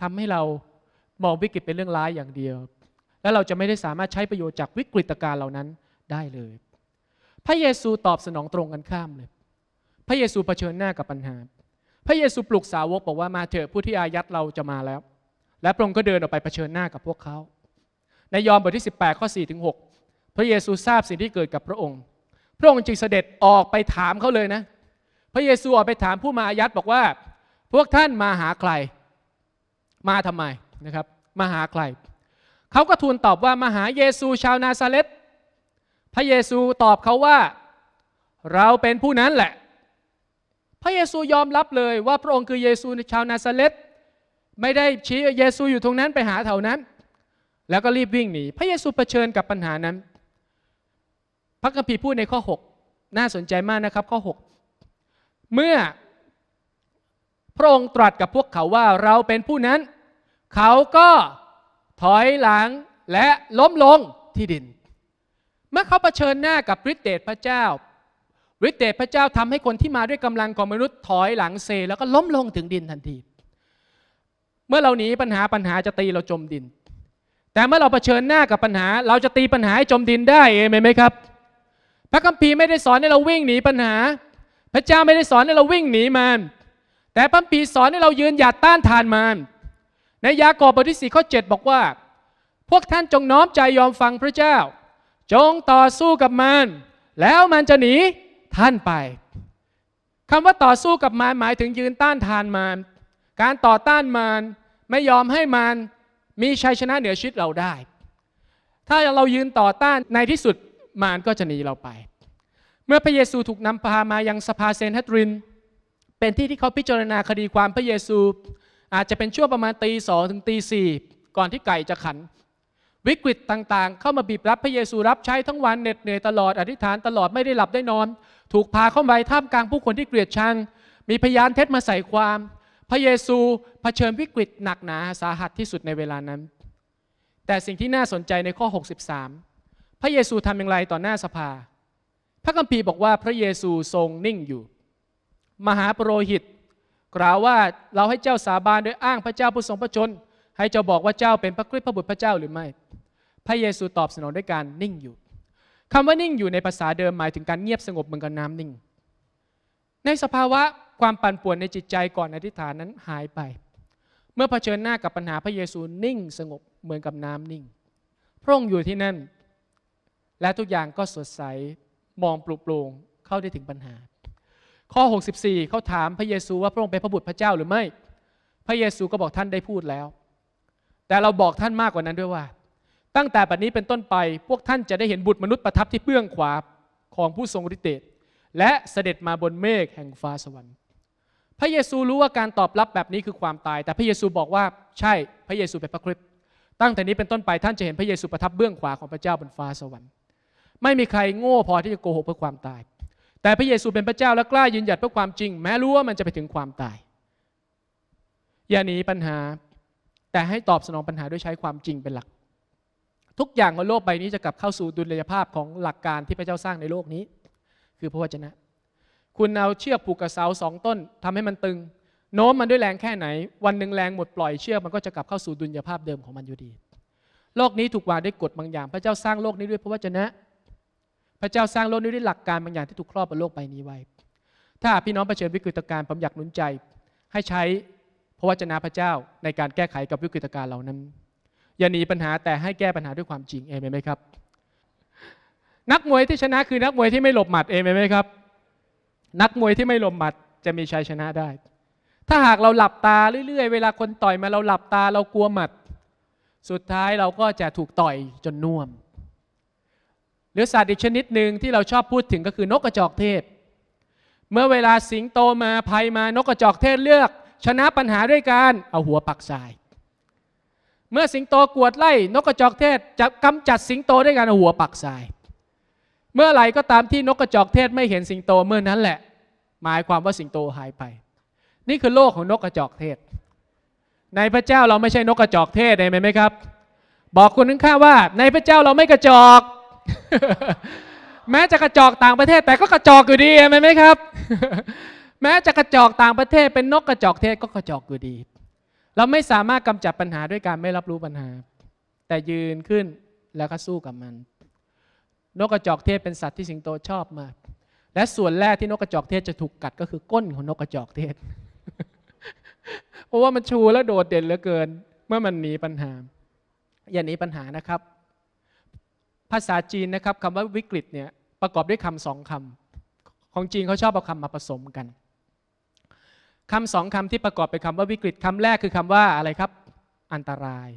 ทำให้เรา มองวิกฤตเป็นเรื่องร้ายอย่างเดียว และเราจะไม่ได้สามารถใช้ประโยชน์จากวิกฤตการเหล่านั้นได้เลย พระเยซูตอบสนองตรงกันข้ามเลย พระเยซูเผชิญหน้ากับปัญหา พระเยซูปลุกสาวกบอกว่ามาเถอะผู้ที่อายัดเราจะมาแล้ว และพระองค์ก็เดินออกไปเผชิญหน้ากับพวกเขา ในยอห์นบทที่18ข้อ4ถึง6พระเยซูทราบสิ่งที่เกิดกับพระองค์ พระองค์จึงเสด็จออกไปถามเขาเลยนะ พระเยซูออกไปถามผู้มาอายัดบอกว่าพวกท่านมาหาใคร มาทำไมนะครับมาหาใครเขาก็ทูลตอบว่ามาหาเยซูชาวนาซาเลตพระเยซูตอบเขาว่า เราเป็นผู้นั้นแหละ พระเยซูยอมรับเลยว่าพระองค์คือเยซูชาวนาซาเลตไม่ได้ชี้เยซูอยู่ตรงนั้นไปหาแถวนั้น แล้วก็รีบวิ่งหนีพระเยซูเผชิญกับปัญหานั้น พระคัมภีร์พูดในข้อ 6 น่าสนใจมากนะครับข้อ 6 เมื่อพระองค์ตรัสกับพวกเขาว่าเราเป็นผู้นั้น เขาก็ถอยหลังและล้มลงที่ดิน เมื่อเขาเผชิญหน้ากับฤทธิเดชพระเจ้าฤทธิเดชพระเจ้าทำให้คนที่มาด้วยกำลังของมนุษย์ถอยหลังเซแล้วก็ล้มลงถึงดินทันที เมื่อเราหนีปัญหาปัญหาจะตีเราจมดิน แต่เมื่อเราเผชิญหน้ากับปัญหา เราจะตีปัญหาให้จมดินได้เองไหมครับ พระคัมภีร์ไม่ได้สอนให้เราวิ่งหนีปัญหา พระเจ้าไม่ได้สอนให้เราวิ่งหนีมันแต่พระปีสอนให้เรายืนหยัดต้านทานมารในยากอบบทที่4ข้อ7บอกว่า พวกท่านจงน้อมใจยอมฟังพระเจ้า จงต่อสู้กับมารแล้วมันจะหนีท่านไปคำว่าต่อสู้กับมารหมายถึงยืนต้านทานมารการต่อต้านมารไม่ยอมให้มารมีชัยชนะเหนือชีวิตเราได้ ถ้าเรายืนต่อต้านในที่สุด มารก็จะหนีเราไป เมื่อพระเยซูถูกนำพามายังสภาเซนทตรินเป็นที่ที่เขาพิจารณาคดีความพระเยซู อาจจะเป็นช่วงประมาณตีสองถึงตีสี่ก่อนที่ไก่จะขัน วิกฤตต่างๆ เข้ามาบีบรับพระเยซูรับใช้ทั้งวันเหน็ดเหนื่อยตลอดอธิษฐานตลอดไม่ได้หลับได้นอน ถูกพาเข้าไปท่ามกลางผู้คนที่เกลียดชังมีพยานเท็จมาใส่ความ พระเยซูเผชิญวิกฤตหนักหนาสาหัสที่สุดในเวลานั้น แต่สิ่งที่น่าสนใจในข้อ 63 พระเยซูทำอย่างไรต่อหน้าสภา พระคัมภีร์บอกว่าพระเยซูทรงนิ่งอยู่มหาปโรหิตกล่าวว่าเราให้เจ้าสาบาน โดยอ้างพระเจ้าผู้ทรงพระชน ให้เจ้าบอกว่าเจ้าเป็นพระคริสต์พระบุตรพระเจ้าหรือไม่ พระเยซูตอบสนองด้วยการนิ่งอยู่ คำว่านิ่งอยู่ในภาษาเดิมหมายถึงการเงียบสงบเหมือนกับน้ำนิ่ง ในสภาวะความปั่นป่วนในจิตใจก่อนอธิษฐานนั้นหายไป เมื่อเผชิญหน้ากับปัญหาพระเยซูนิ่งสงบเหมือนกับน้ำนิ่ง พระองค์อยู่ที่นั่น และทุกอย่างก็สดใสมองปลุกโปรงเข้าได้ถึงปัญหาข้อ64เขาถามพระเยซูว่าพระองค์เป็นพระบุตรพระเจ้าหรือไม่ พระเยซูก็บอกท่านได้พูดแล้ว แต่เราบอกท่านมากกว่านั้นด้วยว่า ตั้งแต่บัดนี้เป็นต้นไปพวกท่านจะได้เห็นบุตรมนุษย์ประทับที่เบื้องขวาของผู้ทรงฤทธิ์เดชและเสด็จมาบนเมฆแห่งฟ้าสวรรค์ พระเยซูรู้ว่าการตอบรับแบบนี้คือความตาย แต่พระเยซูบอกว่าใช่พระเยซูเป็นพระคริสต์ตั้งแต่นี้เป็นต้นไปท่านจะเห็นพระเยซูประทับเบื้องขวาของพระเจ้าบนฟ้าสวรรค์ ไม่มีใครโง่พอที่จะโกหกเพื่อความตายแต่พระเยซูเป็นพระเจ้าและกล้ายืนหยัดเพื่อความจริงแม้รู้ว่ามันจะไปถึงความตาย อย่าหนีปัญหาแต่ให้ตอบสนองปัญหาด้วยใช้ความจริงเป็นหลัก ทุกอย่างบนโลกใบนี้จะกลับเข้าสู่ดุลยภาพของหลักการที่พระเจ้าสร้างในโลกนี้ คือพระวจนะ คุณเอาเชือกผูกกับเสาสองต้นทำให้มันตึง โน้มมันด้วยแรงแค่ไหน วันหนึ่งแรงหมดปล่อยเชือกมันก็จะกลับเข้าสู่ดุลยภาพเดิมของมันอยู่ดีโลกนี้ถูกวางด้วยกฎบางอย่างพระเจ้าสร้างโลกนี้ด้วยพระวจนะพระเจ้าสร้างโลกนี้ด้วยหลักการบางอย่างที่ถูกครอบบนโลกใบนี้ไว้ ถ้าพี่น้องเผชิญวิกฤตการณ์ผมอยากหนุนใจ ให้ใช้พระวจนะพระเจ้าในการแก้ไขกับวิกฤตการณ์เหล่านั้น อย่าหนีปัญหาแต่ให้แก้ปัญหาด้วยความจริงเอเมนไหมครับ นักมวยที่ชนะคือนักมวยที่ไม่หลบหมัดเอเมนไหมครับ นักมวยที่ไม่หลบหมัดจะมีชัยชนะได้ ถ้าหากเราหลับตาเรื่อยๆเวลาคนต่อยมาเราหลับตาเรากลัวหมัด สุดท้ายเราก็จะถูกต่อยจนน่วมหรือสัตว์อีกชนิดหนึ่งที่เราชอบพูดถึงก็คือนกกระจอกเทศ เมื่อเวลาสิงโตมาภัยมานกกระจอกเทศเลือกชนะปัญหาด้วยการเอาหัวปักทราย เมื่อสิงโตกวดไล่ นกกระจอกเทศจะกำจัดสิงโตด้วยการเอาหัวปักทราย เมื่อไหร่ก็ตามที่นกกระจอกเทศไม่เห็นสิงโตเมื่อนั้นแหละ หมายความว่าสิงโตหายไป นี่คือโลกของนกกระจอกเทศ ในพระเจ้าเราไม่ใช่นกกระจอกเทศได้ไหมครับ บอกคนข้างว่า ในพระเจ้าเราไม่กระจอกแม้จะกระจอกต่างประเทศ แต่ก็กระจอกอยู่ดีเห็นไหมครับ แม้จะกระจอกต่างประเทศเป็นนกกระจอกเทศก็กระจอกอยู่ดี เราไม่สามารถกำจัดปัญหาด้วยการไม่รับรู้ปัญหา แต่ยืนขึ้นแล้วก็สู้กับมัน นกกระจอกเทศเป็นสัตว์ที่สิงโตชอบมากและส่วนแรกที่นกกระจอกเทศจะถูกกัดก็คือก้นของนกกระจอกเทศเพราะว่ามันชูและโดดเด่นเหลือเกิน เมื่อมันหนีปัญหา อย่าหนีปัญหานะครับภาษาจีนนะครับคำว่าวิกฤตเนี่ยประกอบด้วยคำสองคำของจีนเขาชอบเอาคำมาผสมกันคำสองคำที่ประกอบเป็นคำว่าวิกฤตคำแรกคือคำว่าอะไรครับ อันตราย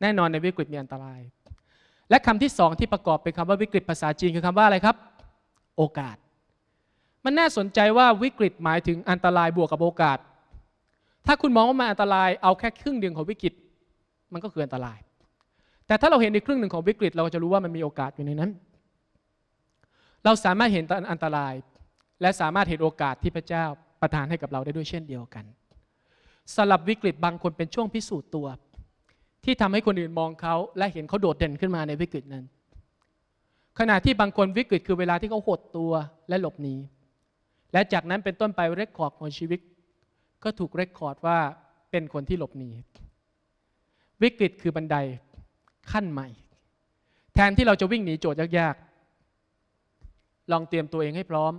แน่นอนในวิกฤตมีอันตราย และคำที่สองที่ประกอบเป็นคำว่าวิกฤต ภาษาจีนคือคำว่าอะไรครับ โอกาส มันน่าสนใจว่าวิกฤตหมายถึงอันตรายบวกกับโอกาส ถ้าคุณมองว่ามันอันตรายเอาแค่ครึ่งเดียวของวิกฤตมันก็คืออันตรายแต่ถ้าเราเห็นในครึ่งหนึ่งของวิกฤต เราก็จะรู้ว่ามันมีโอกาสอยู่ในนั้น เราสามารถเห็นอันตราย และสามารถเห็นโอกาสที่พระเจ้าประทานให้กับเราได้ด้วยเช่นเดียวกันสลับวิกฤตบางคนเป็นช่วงพิสูจน์ตัว ที่ทำให้คนอื่นมองเขาและเห็นเขาโดดเด่นขึ้นมาในวิกฤตนั้น ขณะที่บางคนวิกฤต คือเวลาที่เขาหดตัวและหลบหนี และจากนั้นเป็นต้นไปเรคคอร์ดของชีวิต ก็ถูกเรคคอร์ดว่าเป็นคนที่หลบหนี วิกฤตคือบันไดขั้นใหม่ แทนที่เราจะวิ่งหนีโจทย์ยากๆ ลองเตรียมตัวเองให้พร้อม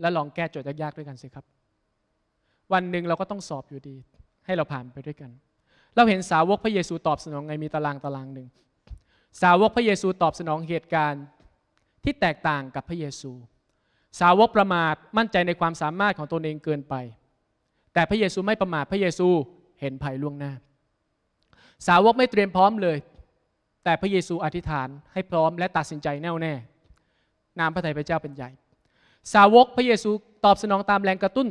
และลองแก้โจทย์ยากๆ ด้วยกันสิครับ วันหนึ่งเราก็ต้องสอบอยู่ดีให้เราผ่านไปด้วยกัน เราเห็นสาวกพระเยซูตอบสนองไงมีตารางตารางหนึ่งสาวกพระเยซูตอบสนองเหตุการณ์ที่แตกต่างกับพระเยซู สาวกประมาทมั่นใจในความสามารถของตนเองเกินไป แต่พระเยซูไม่ประมาทพระเยซูเห็นภัยล่วงหน้า สาวกไม่เตรียมพร้อมเลยแต่พระเยซูอธิษฐานให้พร้อมและตัดสินใจแน่วแน่นามพระทัยพระเจ้าเป็นใหญ่ สาวกพระเยซูตอบสนองตามแรงกระตุ้น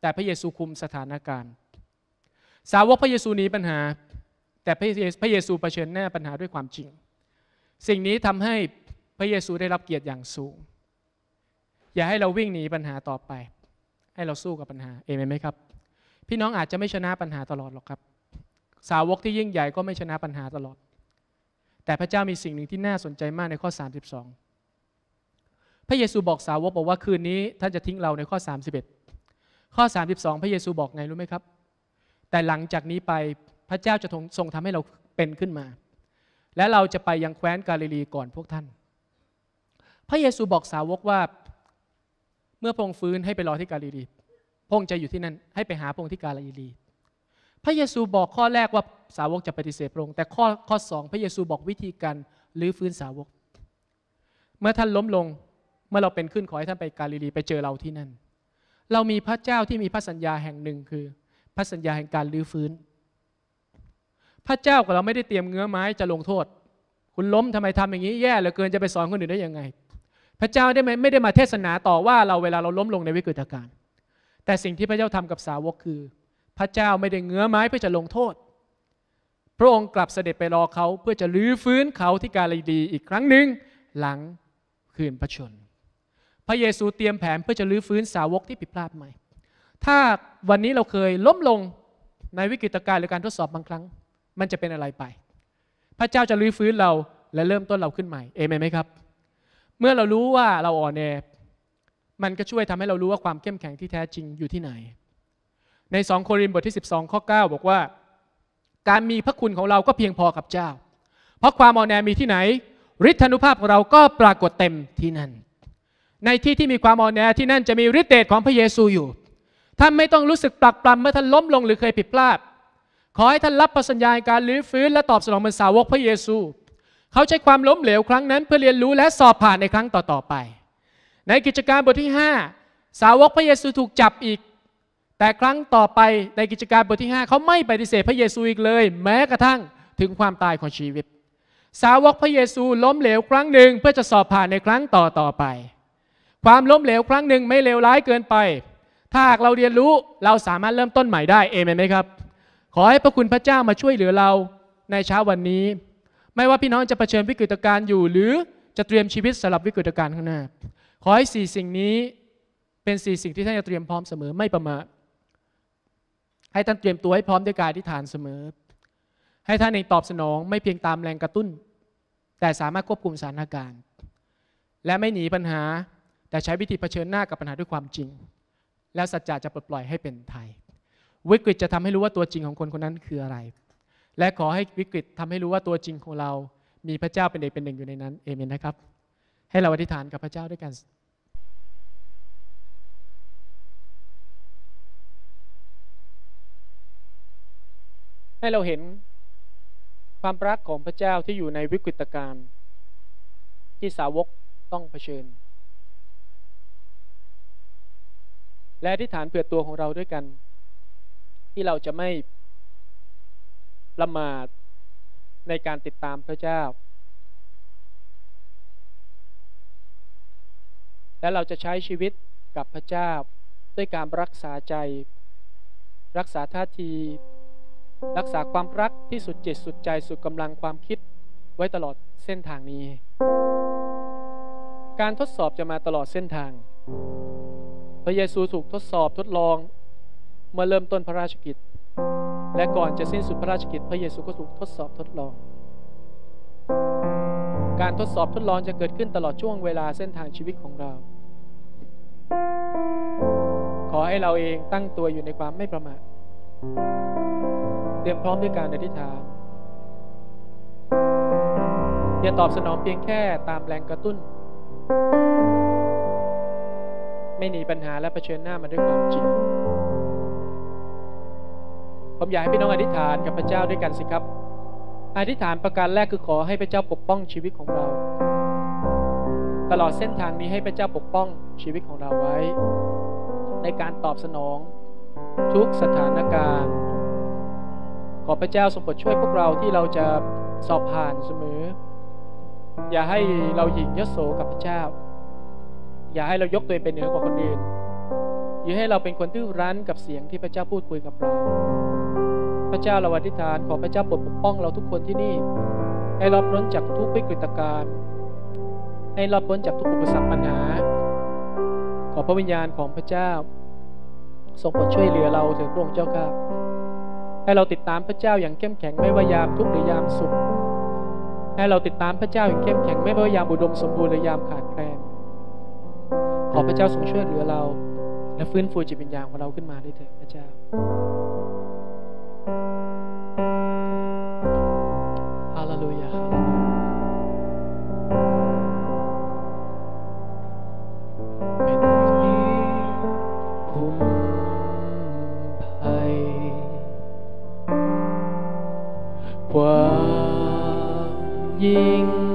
แต่พระเยซูคุมสถานการณ์ สาวกพระเยซูหนีปัญหาแต่พระเยซูเผชิญหน้าปัญหาด้วยความจริง สิ่งนี้ทำให้พระเยซูได้รับเกียรติอย่างสูง อย่าให้เราวิ่งหนีปัญหาต่อไป ให้เราสู้กับปัญหาเอเมนไหมครับพี่น้องอาจจะไม่ชนะปัญหาตลอดหรอกครับ สาวกที่ยิ่งใหญ่ก็ไม่ชนะปัญหาตลอดแต่พระเจ้ามีสิ่งหนึ่งที่น่าสนใจมากในข้อ 32 พระเยซูบอกสาวกบอกว่าคืนนี้ท่านจะทิ้งเราในข้อ 31 ข้อ 32 พระเยซูบอกไงรู้ไหมครับ แต่หลังจากนี้ไปพระเจ้าจะทรงทำให้เราเป็นขึ้นมา และเราจะไปยังแคว้นกาลิลีก่อนพวกท่าน พระเยซูบอกสาวกว่าเมื่อพระองค์ฟื้นให้ไปรอที่กาลิลีพระองค์จะอยู่ที่นั่นให้ไปหาพระองค์ที่กาลิลีพระเยซูบอกข้อแรกว่าสาวกจะปฏิเสธพระองค์แต่ข้อข้อสองพระเยซูบอกวิธีการลื้อฟื้นสาวก เมื่อท่านล้มลงเมื่อเราเป็นขึ้นขอให้ท่านไปกาลิลีไปเจอเราที่นั่นเรามีพระเจ้าที่มีพระสัญญาแห่งหนึ่งคือ พระสัญญาแห่งการลื้อฟื้น พระเจ้ากับเราไม่ได้เตรียมเงื้อไม้จะลงโทษ คุณล้มทำไมทำอย่างนี้แย่เหลือเกินจะไปสอนคนอื่นได้ยังไงพระเจ้าได้ไม่ได้มาเทศนาต่อว่าเราเวลาเราล้มลงในวิกฤตการณ์แต่สิ่งที่พระเจ้าทำกับสาวกคือพระเจ้าไม่ได้เงื้อไม้เพื่อจะลงโทษ พระองค์กลับเสด็จไปรอเขาเพื่อจะรื้อฟื้นเขาที่กาลิดีอีกครั้งหนึ่งหลังคืนพระชนพระเยซูเตรียมแผนเพื่อจะรื้อฟื้นสาวกที่ผิดพลาดใหม่ ถ้าวันนี้เราเคยล้มลงในวิกฤตการณ์หรือการทดสอบบางครั้ง มันจะเป็นอะไรไป พระเจ้าจะรื้อฟื้นเราและเริ่มต้นเราขึ้นใหม่ เอเมนไหมครับ เมื่อเรารู้ว่าเราอ่อนแอมันก็ช่วยทำให้เรารู้ว่าความเข้มแข็งที่แท้จริงอยู่ที่ไหนใน2โครินธ์บทที่ 12ข้อ9บอกว่า การมีพระคุณของเราก็เพียงพอกับเจ้า เพราะความอ่อนแอมีที่ไหนฤทธานุภาพของเราก็ปรากฏเต็มที่นั่นในที่ที่มีความอ่อนแอที่นั่นจะมีฤทธิเดชของพระเยซูอยู่ท่านไม่ต้องรู้สึกปลักปลำเมื่อท่านล้มลงหรือเคยผิดพลาดขอให้ท่านรับประสัญญาการลื้อฟื้นและตอบสนองเป็นสาวกพระเยซู เขาใช้ความล้มเหลวครั้งนั้น เพื่อเรียนรู้และสอบผ่านในครั้งต่อๆไป ในกิจการบทที่ 5 สาวกพระเยซูถูกจับอีกแต่ครั้งต่อไปในกิจการบทที่ 5 เขาไม่ปฏิเสธพระเยซูอีกเลยแม้กระทั่งถึงความตายของชีวิต สาวกพระเยซูล้มเหลวครั้งหนึ่งเพื่อจะสอบผ่านในครั้งต่อต่อไป ความล้มเหลวครั้งหนึ่ง ไม่เลวร้ายเกินไป ถ้าหากเราเรียนรู้เราสามารถเริ่มต้นใหม่ได้เอเมนไหมครับ ขอให้พระคุณพระเจ้ามาช่วยเหลือเราในเช้าวันนี้ ไม่ว่าพี่น้องจะเผชิญวิกฤตการณ์อยู่ หรือจะเตรียมชีวิตสำหรับวิกฤตการณ์ข้างหน้าขอให้สี่สิ่งนี้เป็นสี่สิ่งที่ท่านจะเตรียมพร้อมเสมอไม่ประมาทให้ท่านเตรียมตัวให้พร้อมด้วยการอธิษฐานเสมอ ให้ท่านเองตอบสนองไม่เพียงตามแรงกระตุ้น แต่สามารถควบคุมสถานการณ์ และไม่หนีปัญหา แต่ใช้วิธีเผชิญหน้ากับปัญหาด้วยความจริง แล้วสัจจะจะปลดปล่อยให้เป็นไทย วิกฤตจะทำให้รู้ว่าตัวจริงของคนคนนั้นคืออะไร และขอให้วิกฤตทำให้รู้ว่าตัวจริงของเรา มีพระเจ้าเป็นเอกเป็นหนึ่งอยู่ในนั้น เอเมนนะครับ ให้เราอธิษฐานกับพระเจ้าด้วยกันให้เราเห็น ความรักของพระเจ้าที่อยู่ในวิกฤตการณ์ที่สาวกต้องเผชิญ และที่ฐานเผื่อตัวของเราด้วยกัน ที่เราจะไม่ละมาดในการติดตามพระเจ้า และเราจะใช้ชีวิตกับพระเจ้า ด้วยการรักษาใจ รักษาท่าทีรักษาความรักที่สุดจิตสุดใจสุดกำลังความคิดไว้ตลอดเส้นทางนี้ การทดสอบจะมาตลอดเส้นทาง พระเยซูถูกทดสอบทดลอง เมื่อเริ่มต้นพระราชกิจ และก่อนจะสิ้นสุดพระราชกิจ พระเยซูก็ถูกทดสอบทดลอง การทดสอบทดลองจะเกิดขึ้นตลอดช่วงเวลาเส้นทางชีวิตของเรา ขอให้เราเองตั้งตัวอยู่ในความไม่ประมาทรียมพร้อมด้วยการอธิษฐานอย่าตอบสนองเพียงแค่ตามแรงกระตุ้น ไม่หนีปัญหาและะเผชิญหน้ามันด้วยความจริง ผมอยากให้พี่น้องอธิษฐานกับพระเจ้าด้วยกันสิครับ อธิษฐานประการแรกคือขอให้พระเจ้าปกป้องชีวิตของเรา ตลอดเส้นทางนี้ให้พระเจ้าปกป้องชีวิตของเราไว้ ในการตอบสนอง ทุกสถานการณ์ขอพระเจ้าทรงโปรดช่วยพวกเราที่เราจะสอบผ่านเสมอ อย่าให้เราหยิ่งยโสกับพระเจ้า อย่าให้เรายกตัวเองเป็นเหนือกว่าคนอื่น อย่าให้เราเป็นคนดื้อรั้นกับเสียงที่พระเจ้าพูดคุยกับเรา พระเจ้าเราอธิษฐานขอพระเจ้าโปรดปกป้องเราทุกคนที่นี่ให้รรดพ้นจากทุกวิกฤตการณ์ให้รรดพ้นจากทุกอุปสรรคปัญหาขอพระวิญญาณของพระเจ้าทรงโปรดช่วยเหลือเราเถิดพระองค์เจ้าข้าให้เราติดตามพระเจ้าอย่างเข้มแข็งไม่ว่ายามทุกข์หรือยามสุขให้เราติดตามพระเจ้าอย่างเข้มแข็งไม่ว่ายามอุดมสมบูรณ์หรือยามขาดแคลนขอพระเจ้าทรงช่วยเหลือเราและฟื้นฟูจิตวิญญาณของเราขึ้นมาด้วยเถิดพระเจ้าฮาเลลูยาฮาเล ding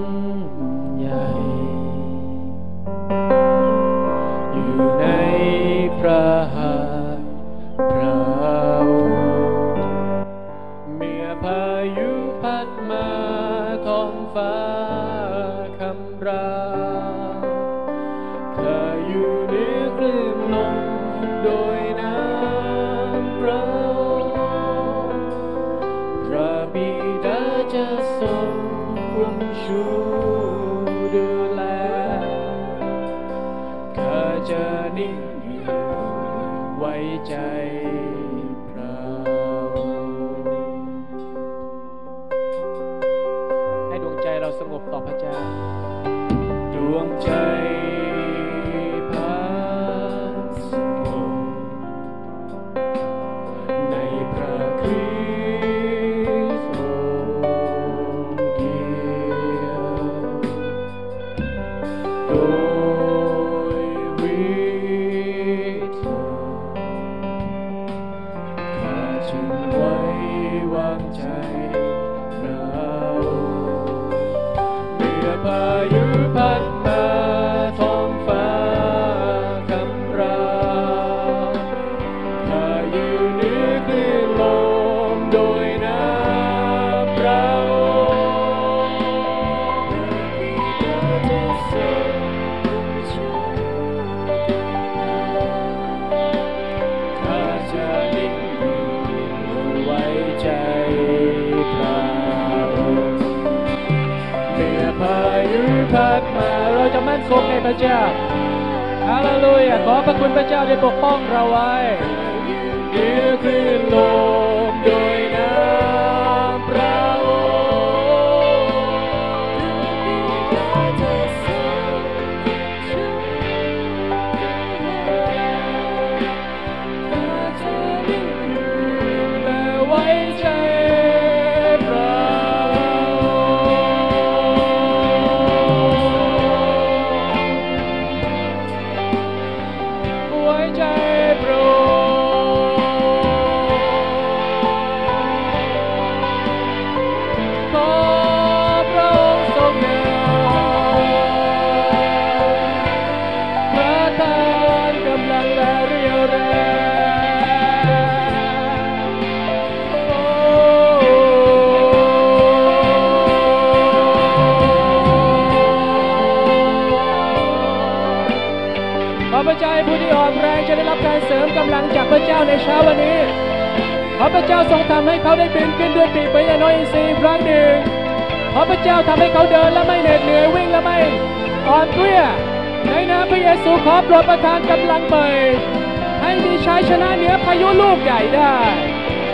ระเจ้าฮาเลลูยาขอพระคุณพระเจ้าได้ปกป้องเราไว้นี่ขึ้โลงในเช้าวันนี้พระเจ้าทรงทำให้เขาได้บินขึ้นด้วยปีกไปยน้อยอินทรีย์ครั้งหนึ่งพระเจ้าทำให้เขาเดินและไม่เหน็ดเหนื่อย วิ่งและไม่อ่อนเพลียในนามพระเยซูขอโปรดประทานกำลังใหม่ให้มีชัยชนะเหนือพายุลูกใหญ่ได้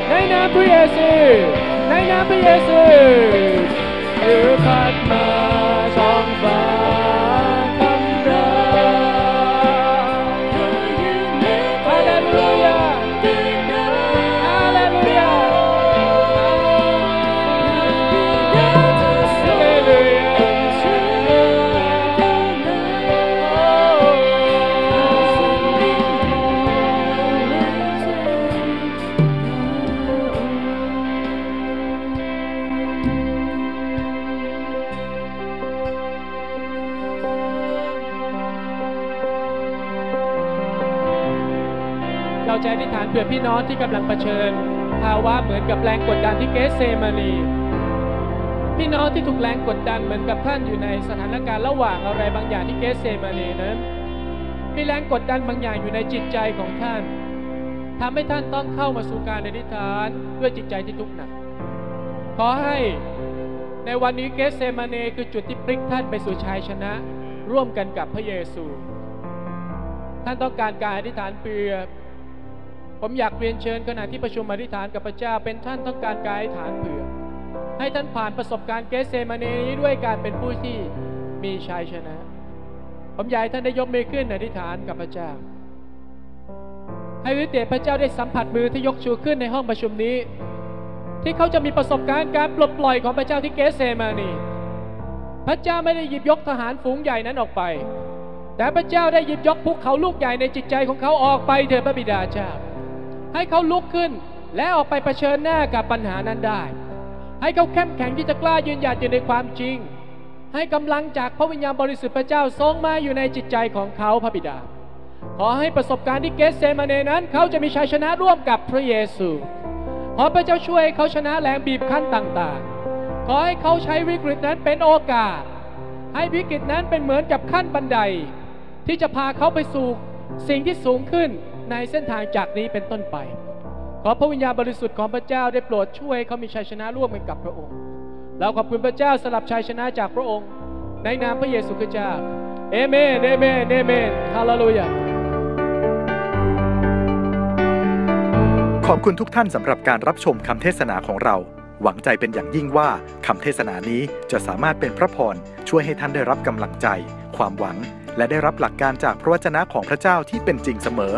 ในนามพระเยซูในนามพระเยซูอือพัดมาสองฟ้าเผื่อพี่น้องที่กำลังเผชิญ ภาวะเหมือนกับแรงกดดันที่เกสเซมานีพี่น้องที่ถูกแรงกดดันเหมือนกับท่านอยู่ในสถานการณ์ระหว่างอะไรบางอย่างที่เกสเซมานีนั้น มีแรงกดดันบางอย่างอยู่ในจิตใจของท่าน ทำให้ท่านต้องเข้ามาสู่การอธิษฐานด้วยจิตใจที่ทุกข์หนัก ขอให้ในวันนี้เกสเซมานีคือจุดที่พลิกท่านไปสู่ชัยชนะ ร่วมกันกับพระเยซู ท่านต้องการการอธิษฐานเพื่อผมอยากเรียนเชิญขณะที่ประชุมอธิษฐานกับพระเจ้าเป็นท่านต้องการกายฐานเผื่อให้ท่านผ่านประสบการณ์เกสเซมานีนี้ด้วยการเป็นผู้ที่มีชัยชนะ ผมอยากให้ท่านได้ยกมือขึ้นอธิษฐานกับพระเจ้า ให้ฤทธิ์เดชพระเจ้าได้สัมผัสมือที่ยกชูขึ้นในห้องประชุมนี้ ที่เขาจะมีประสบการณ์การปลดปล่อยของพระเจ้าที่เกสเซมานีพระเจ้าไม่ได้หยิบยกทหารฝูงใหญ่นั้นออกไป แต่พระเจ้าได้หยิบยกภูเขาลูกใหญ่ในจิตใจของเขาออกไปเถิดพระบิดาเจ้าให้เขาลุกขึ้นและออกไปเผชิญหน้ากับปัญหานั้นได้ ให้เขาเข้มแข็งที่จะกล้ายืนหยัดอยู่ในความจริง ให้กำลังจากพระวิญญาณบริสุทธิ์พระเจ้าทรงมาอยู่ในจิตใจของเขาพระบิดา ขอให้ประสบการณ์ที่เกสเซมาเนนั้น เขาจะมีชัยชนะร่วมกับพระเยซูขอพระเจ้าช่วยเขาชนะแรงบีบคั้นต่างๆ ขอให้เขาใช้วิกฤตนั้นเป็นโอกาสให้วิกฤตนั้นเป็นเหมือนกับขั้นบันได ที่จะพาเขาไปสู่สิ่งที่สูงขึ้นในเส้นทางจากนี้เป็นต้นไป ขอพระวิญญาณบริสุทธิ์ของพระเจ้าได้โปรดช่วยเขามีชัยชนะร่วมกันกับพระองค์เราขอบคุณพระเจ้าสลับชัยชนะจากพระองค์ ในนามพระเยซูคริสต์เจ้าเอเมนเอเมนเอเมนฮาเลลูยาขอบคุณทุกท่านสำหรับการรับชมคำเทศนาของเรา หวังใจเป็นอย่างยิ่งว่า คำเทศนานี้จะสามารถเป็นพระพรช่วยให้ท่านได้รับกำลังใจ ความหวัง และได้รับหลักการจากพระวจนะของพระเจ้าที่เป็นจริงเสมอ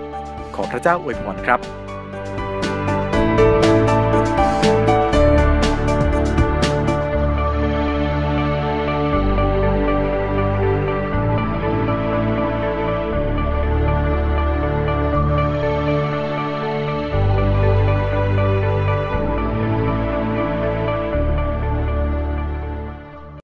ขอพระเจ้าอวยพรครับ